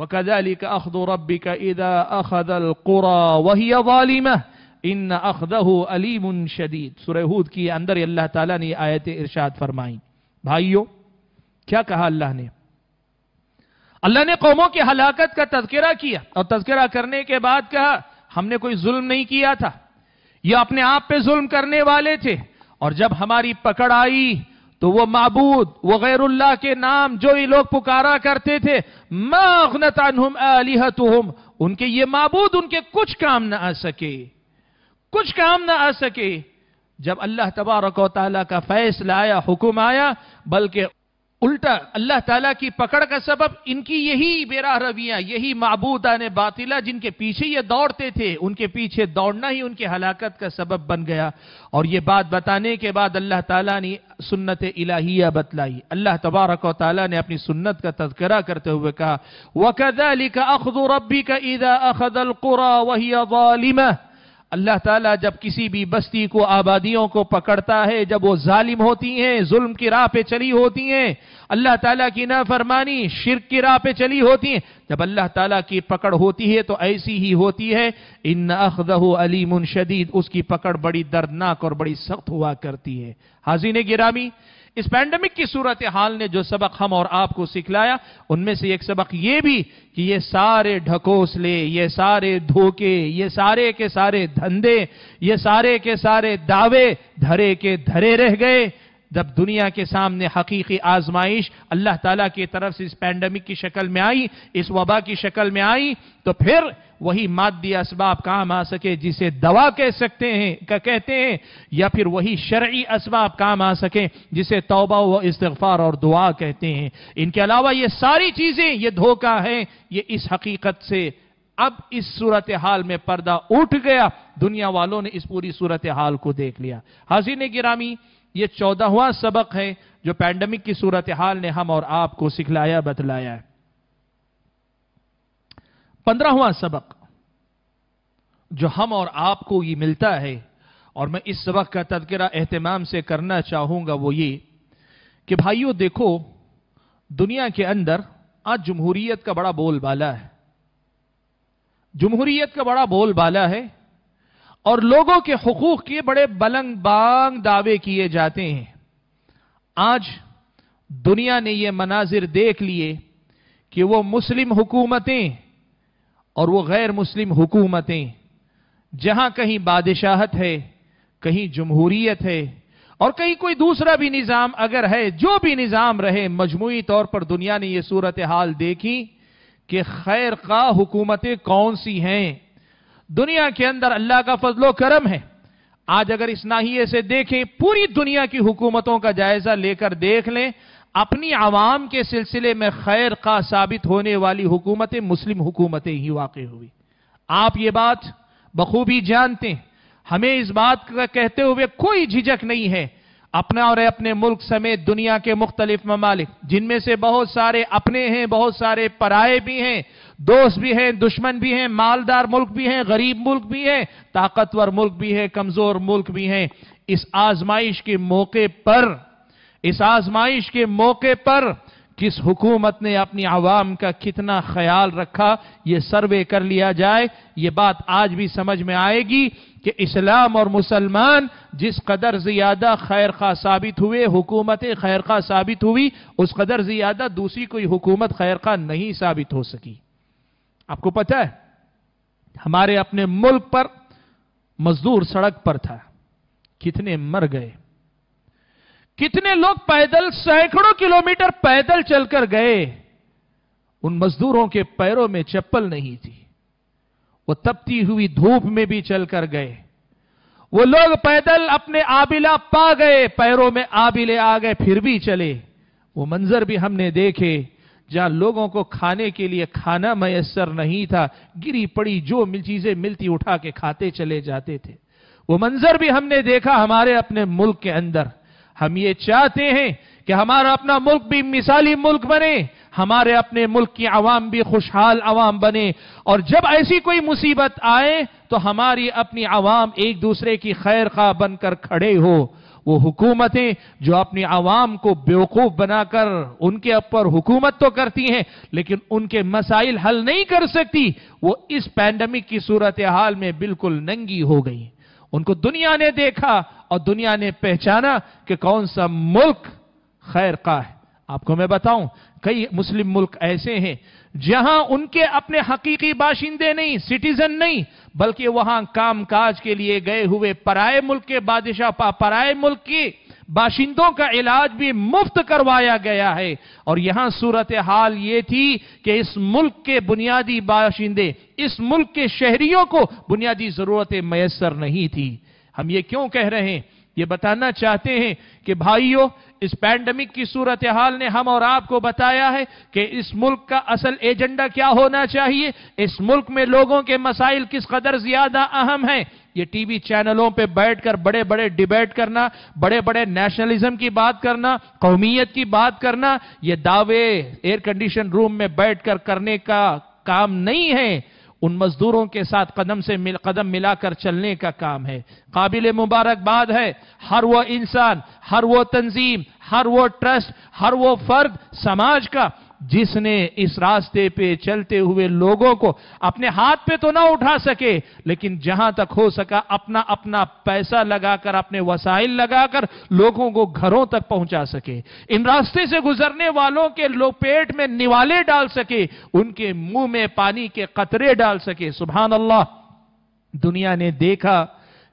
وكذلك أخذ ربك إذا أخذ القرى وهي ظالمة इन अखदह अलीम शदीद सुरहूद की अंदर अल्लाह ताला ने आयत इरशाद फरमाई भाइयों क्या कहा अल्लाह ने अल्लाह ने कौमों की हलाकत का तस्करा किया और तस्करा करने के बाद कहा हमने कोई जुल्म नहीं किया था यह अपने आप पे जुल्म करने वाले थे और जब हमारी पकड़ आई तो वो मबूद वो गैरुल्लाह के नाम जो ये लोग पुकारा करते थे मगनतानहुम अलीहतुहुम उनके ये मबूद उनके कुछ काम ना आ सके कुछ काम ना आ सके जब अल्लाह तबारक ताली का फैसला आया हुक्म आया बल्कि उल्टा अल्लाह ताला की पकड़ का सबब इनकी यही बेरा रवियां यही मबूदा ने बातिला जिनके पीछे ये दौड़ते थे उनके पीछे दौड़ना ही उनकी हलाकत का सबब बन गया और ये बात बताने के बाद अल्लाह ताला ने सुन्नत इलाहिया बतलाई अल्लाह तबारक ताला ने अपनी सुन्नत का तस्करा करते हुए कहा वकदा लिखा अखद रबी का ईदा अखदल कुरा वही अल्लाह ताला जब किसी भी बस्ती को आबादियों को पकड़ता है जब वो जालिम होती हैं जुल्म की राह पे चली होती हैं अल्लाह ताला की नाफरमानी शिरक की राह पे चली होती हैं जब अल्लाह ताला की पकड़ होती है तो ऐसी ही होती है इन अखदह अलीमुन शदीद उसकी पकड़ बड़ी दर्दनाक और बड़ी सख्त हुआ करती है ने गिरामी इस पैंडमिक की सूरत हाल ने जो सबक हम और आपको सिखलाया उनमें से एक सबक ये भी कि ये सारे ढकोसले ये सारे धोखे ये सारे के सारे धंधे ये सारे के सारे दावे धरे के धरे रह गए जब दुनिया के सामने हकीकी आजमाइश अल्लाह ताला की तरफ से इस पैंडमिक की शक्ल में आई इस वबा की शक्ल में आई तो फिर वही मादी इसबाब काम आ सके जिसे दवा कह सकते हैं कहते हैं या फिर वही शर्य इसबाब काम आ सके जिसे तोबा व इस्तफ़ार और दुआ कहते हैं इनके अलावा ये सारी चीज़ें ये धोखा है ये इस हकीकत से अब इस सूरत हाल में पर्दा उठ गया दुनिया वालों ने इस पूरी सूरत हाल को देख लिया हाजिर गिरामी ये चौदहवा सबक है जो पैंडमिक की सूरत हाल ने हम और आपको सिखलाया बतलाया है पंद्रहवा सबक जो हम और आपको ये मिलता है और मैं इस सबक का तदकरा एहतमाम से करना चाहूंगा वो ये कि भाइयों देखो दुनिया के अंदर आज जमहूरियत का बड़ा बोलबाला है जमहूरियत का बड़ा बोलबाला है और लोगों के हकूक के बड़े बलंग बांग दावे किए जाते हैं आज दुनिया ने यह मनाजिर देख लिए कि वो मुस्लिम हुकूमतें और वो गैर मुस्लिम हुकूमतें जहां कहीं बादशाहत है कहीं जमहूरियत है और कहीं कोई दूसरा भी निज़ाम अगर है जो भी निज़ाम रहे मजमू तौर पर दुनिया ने यह सूरत हाल देखी कि खैर का हुकूमतें कौन सी हैं दुनिया के अंदर अल्लाह का फजलो करम है आज अगर इस नाहिए से देखें पूरी दुनिया की हुकूमतों का जायजा लेकर देख लें अपनी आवाम के सिलसिले में खैर का साबित होने वाली हुकूमतें मुस्लिम हुकूमतें ही वाकई हुई आप ये बात बखूबी जानते हैं हमें इस बात का कहते हुए कोई झिझक नहीं है अपना और अपने मुल्क समेत दुनिया के मुख्तलिफ ममालिक जिनमें से बहुत सारे अपने हैं बहुत सारे पराए भी हैं दोस्त भी हैं दुश्मन भी हैं मालदार मुल्क भी हैं गरीब मुल्क भी हैं ताकतवर मुल्क भी हैं कमजोर मुल्क भी हैं इस आजमाइश के मौके पर इस आजमाइश के मौके पर किस हुकूमत ने अपनी आवाम का कितना ख्याल रखा यह सर्वे कर लिया जाए यह बात आज भी समझ में आएगी कि इस्लाम और मुसलमान जिस कदर ज़्यादा खैर खा साबित हुए हुकूमतें खैर खा साबित हुई उस कदर ज़्यादा दूसरी कोई हुकूमत खैर खा नहीं साबित हो सकी आपको पता है हमारे अपने मुल्क पर मजदूर सड़क पर था कितने मर गए कितने लोग पैदल सैकड़ों किलोमीटर पैदल चलकर गए उन मजदूरों के पैरों में चप्पल नहीं थी वो तपती हुई धूप में भी चलकर गए वो लोग पैदल अपने आबिला पा गए पैरों में आबिले आ गए फिर भी चले वो मंजर भी हमने देखे जहां लोगों को खाने के लिए खाना मयसर नहीं था गिरी पड़ी जो मिल चीजें मिलती उठा के खाते चले जाते थे वो मंजर भी हमने देखा हमारे अपने मुल्क के अंदर हम ये चाहते हैं कि हमारा अपना मुल्क भी मिसाली मुल्क बने हमारे अपने मुल्क की आवाम भी खुशहाल आवाम बने और जब ऐसी कोई मुसीबत आए तो हमारी अपनी आवाम एक दूसरे की खैर खा बनकर खड़े हो वो हुकूमतें जो अपनी आवाम को बेवकूफ बनाकर उनके ऊपर हुकूमत तो करती हैं लेकिन उनके मसाइल हल नहीं कर सकती वो इस पैंडमिक की सूरत हाल में बिल्कुल नंगी हो गई उनको दुनिया ने देखा और दुनिया ने पहचाना कि कौन सा मुल्क खैर का है आपको मैं बताऊं कई मुस्लिम मुल्क ऐसे हैं जहां उनके अपने हकीकी बाशिंदे नहीं सिटीजन नहीं बल्कि वहां काम काज के लिए गए हुए पराए मुल्क के बादशाह पराए मुल्क की बाशिंदों का इलाज भी मुफ्त करवाया गया है और यहां सूरत हाल यह थी कि इस मुल्क के बुनियादी बाशिंदे इस मुल्क के शहरियों को बुनियादी जरूरतें मैसर नहीं थी हम ये क्यों कह रहे हैं ये बताना चाहते हैं कि भाइयों इस पैंडमिक की सूरत हाल ने हम और आपको बताया है कि इस मुल्क का असल एजेंडा क्या होना चाहिए इस मुल्क में लोगों के मसाइल किस कदर ज्यादा अहम हैं ये टीवी चैनलों पे बैठकर बड़े बड़े डिबेट करना बड़े बड़े नेशनलिज्म की बात करना कौमियत की बात करना ये दावे एयर कंडीशन रूम में बैठकर करने का काम नहीं है उन मजदूरों के साथ कदम से मिल, कदम मिलाकर चलने का काम है काबिल मुबारकबाद है हर वो इंसान हर वो तंजीम हर वो ट्रस्ट हर वो फर्द समाज का जिसने इस रास्ते पे चलते हुए लोगों को अपने हाथ पे तो ना उठा सके लेकिन जहां तक हो सका अपना अपना पैसा लगाकर अपने वसाइल लगाकर लोगों को घरों तक पहुंचा सके इन रास्ते से गुजरने वालों के लो पेट में निवाले डाल सके उनके मुंह में पानी के कतरे डाल सके सुबहान अल्लाह दुनिया ने देखा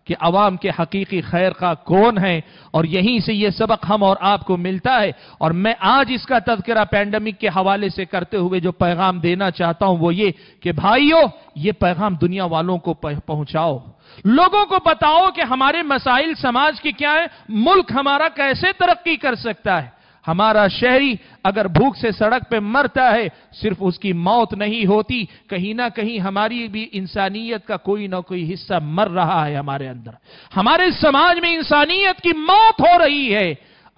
कि अवाम के हकीकी खैर का कौन है और यहीं से यह सबक हम और आपको मिलता है और मैं आज इसका तस्करा पैंडमिक के हवाले से करते हुए जो पैगाम देना चाहता हूं वो ये कि भाइयों ये पैगाम दुनिया वालों को पहुंचाओ लोगों को बताओ कि हमारे मसाइल समाज के क्या है मुल्क हमारा कैसे तरक्की कर सकता है हमारा शहरी अगर भूख से सड़क पे मरता है सिर्फ उसकी मौत नहीं होती कहीं ना कहीं हमारी भी इंसानियत का कोई ना कोई हिस्सा मर रहा है हमारे अंदर हमारे समाज में इंसानियत की मौत हो रही है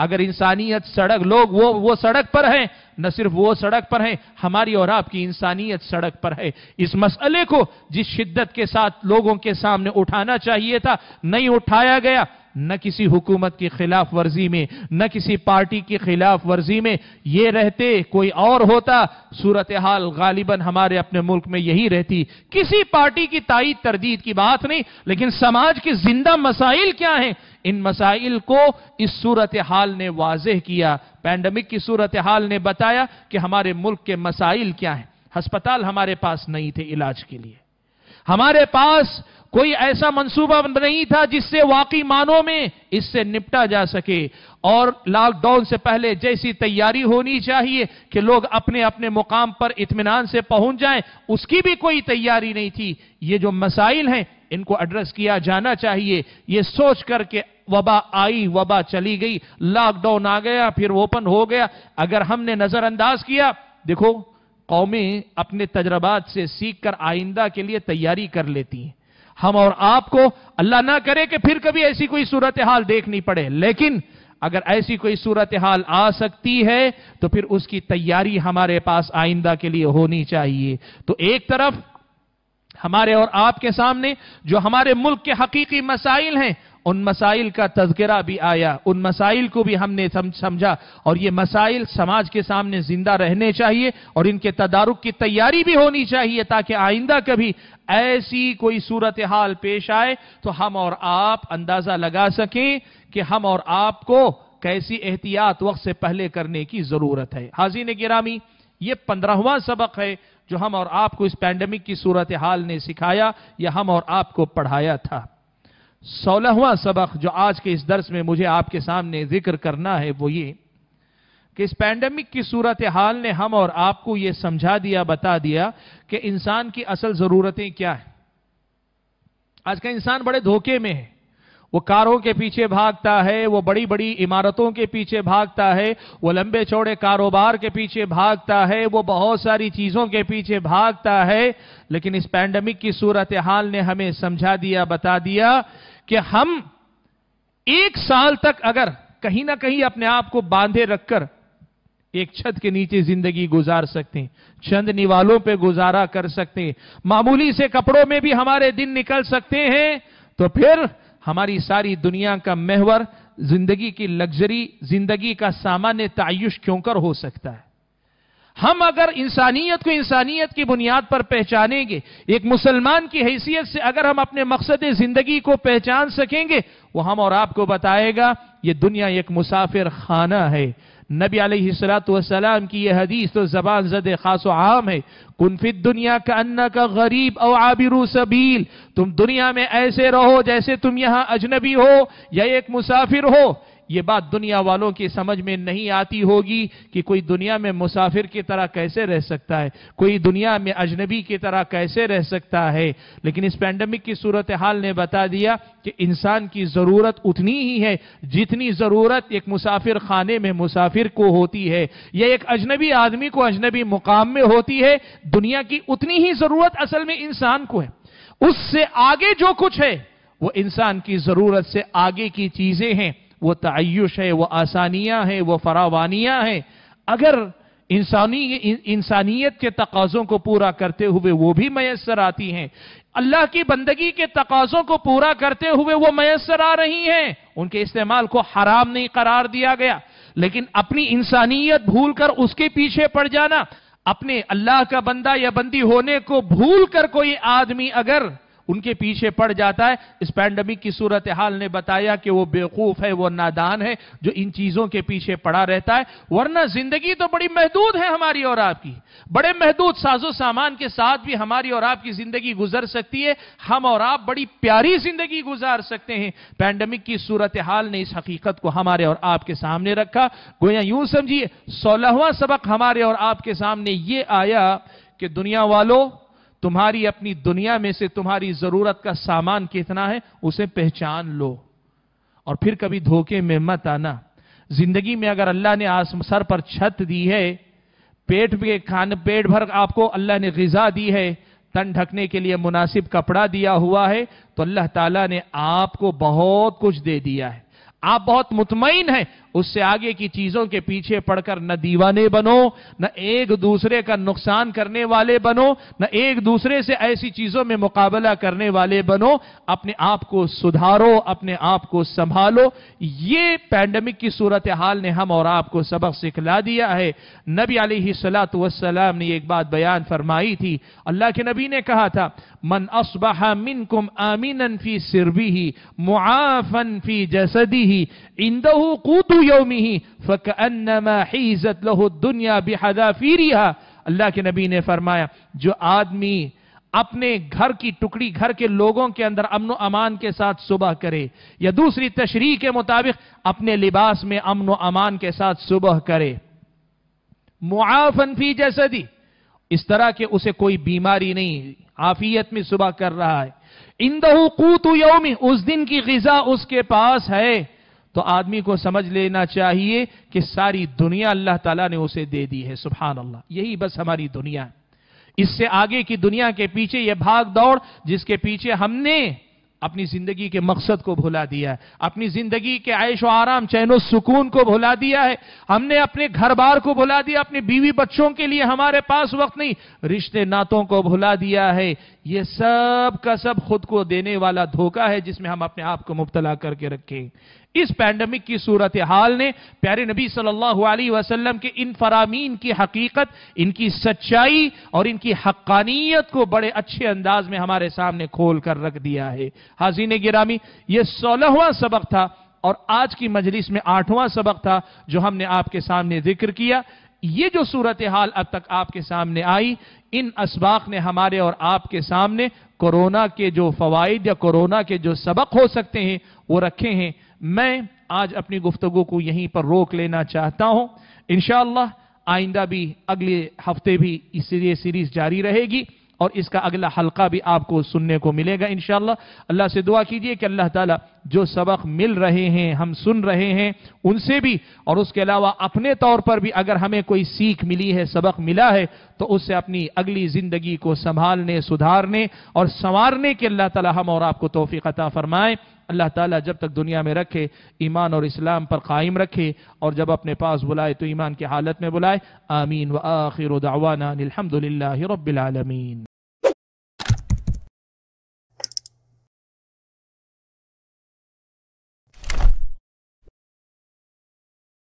अगर इंसानियत सड़क लोग वो वो सड़क पर हैं न सिर्फ वो सड़क पर हैं हमारी और आपकी इंसानियत सड़क पर है इस मसले को जिस शिद्दत के साथ लोगों के सामने उठाना चाहिए था नहीं उठाया गया न किसी हुकूमत की खिलाफ वर्जी में न किसी पार्टी की खिलाफ वर्जी में ये रहते कोई और होता सूरत हाल गालिबन हमारे अपने मुल्क में यही रहती किसी पार्टी की ताई तरदीद की बात नहीं लेकिन समाज के जिंदा मसाइल क्या हैं इन मसाइल को इस सूरत हाल ने वाजह किया पैंडमिक की सूरत हाल ने बताया कि हमारे मुल्क के मसाइल क्या हैं हस्पताल हमारे पास नहीं थे इलाज के लिए हमारे पास कोई ऐसा मंसूबा नहीं था जिससे वाकई मानों में इससे निपटा जा सके और लॉकडाउन से पहले जैसी तैयारी होनी चाहिए कि लोग अपने अपने मुकाम पर इतमान से पहुंच जाएं उसकी भी कोई तैयारी नहीं थी ये जो मसाइल हैं इनको एड्रेस किया जाना चाहिए ये सोच करके वबा आई वबा चली गई लॉकडाउन आ गया फिर ओपन हो गया अगर हमने नजरअंदाज किया देखो कौमें अपने तजर्बात से सीख कर आइंदा के लिए तैयारी कर लेती हैं हम और आपको अल्लाह ना करे कि फिर कभी ऐसी कोई सूरत हाल देखनी पड़े लेकिन अगर ऐसी कोई सूरत हाल आ सकती है तो फिर उसकी तैयारी हमारे पास आइंदा के लिए होनी चाहिए तो एक तरफ हमारे और आपके सामने जो हमारे मुल्क के हकीकी मसाइल हैं उन मसाइल का तस्करा भी आया उन मसाइल को भी हमने समझा और ये मसाइल समाज के सामने जिंदा रहने चाहिए और इनके तदारुक की तैयारी भी होनी चाहिए ताकि आइंदा कभी ऐसी कोई सूरत हाल पेश आए तो हम और आप अंदाजा लगा सकें कि हम और आपको कैसी एहतियात वक्त से पहले करने की जरूरत है हाजी ने गिरामी ये पंद्रहवा सबक है जो हम और आपको इस पैंडमिक की सूरत हाल ने सिखाया या हम और आपको पढ़ाया था सोलहवा सबक जो आज के इस दर्स में मुझे आपके सामने जिक्र करना है वो ये कि इस पैंडमिक की सूरत हाल ने हम और आपको ये समझा दिया बता दिया कि इंसान की असल ज़रूरतें क्या है आज का इंसान बड़े धोखे में है वो कारों के पीछे भागता है वो बड़ी बड़ी इमारतों के पीछे भागता है वो लंबे चौड़े कारोबार के पीछे भागता है वो बहुत सारी चीजों के पीछे भागता है लेकिन इस पैंडमिक की सूरत हाल ने हमें समझा दिया बता दिया कि हम एक साल तक अगर कहीं ना कहीं अपने आप को बांधे रखकर एक छत के नीचे जिंदगी गुजार सकते हैं चंद निवालों पे गुजारा कर सकते हैं मामूली से कपड़ों में भी हमारे दिन निकल सकते हैं तो फिर हमारी सारी दुनिया का महवर जिंदगी की लग्जरी जिंदगी का सामान्य तायुश क्यों कर हो सकता है हम अगर इंसानियत को इंसानियत की बुनियाद पर पहचानेंगे एक मुसलमान की हैसियत से अगर हम अपने मकसद जिंदगी को पहचान सकेंगे वो हम और आपको बताएगा ये दुनिया एक मुसाफिर खाना है नबी सलाम की यह हदीस तो जबान जद खास आम है कुनफित दुनिया का अन्ना का गरीब और आबिरू सबील तुम दुनिया में ऐसे रहो जैसे तुम यहां अजनबी हो या एक मुसाफिर हो ये बात दुनिया वालों की समझ में नहीं आती होगी कि कोई दुनिया में मुसाफिर की तरह कैसे रह सकता है कोई दुनिया में अजनबी की तरह कैसे रह सकता है लेकिन इस पैंडमिक की सूरत हाल ने बता दिया कि इंसान की ज़रूरत उतनी ही है जितनी ज़रूरत एक मुसाफिर खाने में मुसाफिर को होती है या एक अजनबी आदमी को अजनबी मुकाम में होती है दुनिया की उतनी ही ज़रूरत असल में इंसान को है उससे आगे जो कुछ है वो इंसान की ज़रूरत से आगे की चीज़ें हैं वो तयुश है वो आसानियाँ हैं वो फरावानियाँ हैं अगर इंसानी इंसानियत के तकाज़ों को पूरा करते हुए वो भी मैसर आती हैं अल्लाह की बंदगी के तकाज़ों को पूरा करते हुए वो मैसर आ रही हैं उनके इस्तेमाल को हराम नहीं करार दिया गया लेकिन अपनी इंसानियत भूल कर उसके पीछे पड़ जाना अपने अल्लाह का बंदा या बंदी होने को भूल कर कोई आदमी अगर उनके पीछे पड़ जाता है इस पैंडमिक की सूरत हाल ने बताया कि वो बेवकूफ है वो नादान है जो इन चीजों के पीछे पड़ा रहता है वरना जिंदगी तो बड़ी महदूद है हमारी और आपकी बड़े महदूद साजो सामान के साथ भी हमारी और आपकी जिंदगी गुजर सकती है हम और आप बड़ी प्यारी जिंदगी गुजार सकते हैं पैंडमिक की सूरत हाल ने इस हकीकत को हमारे और आपके सामने रखा गोया यूं समझिए सोलहवां सबक हमारे और आपके सामने ये आया कि दुनिया वालों तुम्हारी अपनी दुनिया में से तुम्हारी जरूरत का सामान कितना है उसे पहचान लो और फिर कभी धोखे में मत आना जिंदगी में अगर अल्लाह ने आसम सर पर छत दी है पेट के खाने पेट भर आपको अल्लाह ने गजा दी है तन ढकने के लिए मुनासिब कपड़ा दिया हुआ है तो अल्लाह ताला ने आपको बहुत कुछ दे दिया है आप बहुत मुतमिन हैं उससे आगे की चीजों के पीछे पड़कर न दीवाने बनो न एक दूसरे का नुकसान करने वाले बनो न एक दूसरे से ऐसी चीजों में मुकाबला करने वाले बनो अपने आप को सुधारो अपने आप को संभालो ये पैंडमिक की सूरत हाल ने हम और आपको सबक सिखला दिया है नबी आलही सलात वसलाम ने एक बात बयान फरमाई थी अल्लाह के नबी ने कहा था मन मिन कुम आमिनन फी ही मुआफन फी जसदी ही इंदू कूतू यौमी फ़क अन्नमा हीज़त लहु दुनिया बेहदाफीरिया अल्लाह के नबी ने फरमाया जो आदमी अपने घर की टुकड़ी घर के लोगों के अंदर अमन अमान के साथ सुबह करे या दूसरी तशरी के मुताबिक अपने लिबास में अमन अमान के साथ सुबह करे मुआफन फी जैसदी इस तरह के उसे कोई बीमारी नहीं आफियत में सुबह कर रहा है इंदहू कूतु यौमी उस दिन की गजा उसके पास है तो आदमी को समझ लेना चाहिए कि सारी दुनिया अल्लाह ताला ने उसे दे दी है सुबहान अल्लाह यही बस हमारी दुनिया है इससे आगे की दुनिया के पीछे यह भाग दौड़ जिसके पीछे हमने अपनी जिंदगी के मकसद को भुला दिया है अपनी जिंदगी के आयश आराम चैन सुकून को भुला दिया है हमने अपने घर बार को भुला दिया अपने बीवी बच्चों के लिए हमारे पास वक्त नहीं रिश्ते नातों को भुला दिया है ये सब का सब खुद को देने वाला धोखा है जिसमें हम अपने आप को मुबतला करके रखें इस पैंडमिक की सूरत हाल ने प्यारे नबी सल्लल्लाहु अलैहि वसल्लम के इन फरामीन की हकीकत इनकी सच्चाई और इनकी हक्कानियत को बड़े अच्छे अंदाज में हमारे सामने खोल कर रख दिया है हाजीन गिरामी यह सोलहवा सबक था और आज की मजलिस में आठवां सबक था जो हमने आपके सामने जिक्र किया ये जो सूरत हाल अब तक आपके सामने आई इन इसबाक ने हमारे और आपके सामने कोरोना के जो फवाद या कोरोना के जो सबक हो सकते हैं वो रखे हैं मैं आज अपनी गुफ्तु को यहीं पर रोक लेना चाहता हूं इन आइंदा भी अगले हफ्ते भी इस सीरीज जारी रहेगी और इसका अगला हल्का भी आपको सुनने को मिलेगा इन अल्लाह से दुआ कीजिए कि अल्लाह ताला जो सबक मिल रहे हैं हम सुन रहे हैं उनसे भी और उसके अलावा अपने तौर पर भी अगर हमें कोई सीख मिली है सबक मिला है तो उससे अपनी अगली ज़िंदगी को संभालने सुधारने और संवारने के अल्लाह ताला हम और आपको तोफ़ी अता फरमाएं अल्लाह ताला जब तक दुनिया में रखे ईमान और इस्लाम पर कायम रखे और जब अपने पास बुलाए तो ईमान की हालत में बुलाए आमीन व आखिर दावाना अलहमदिल्ला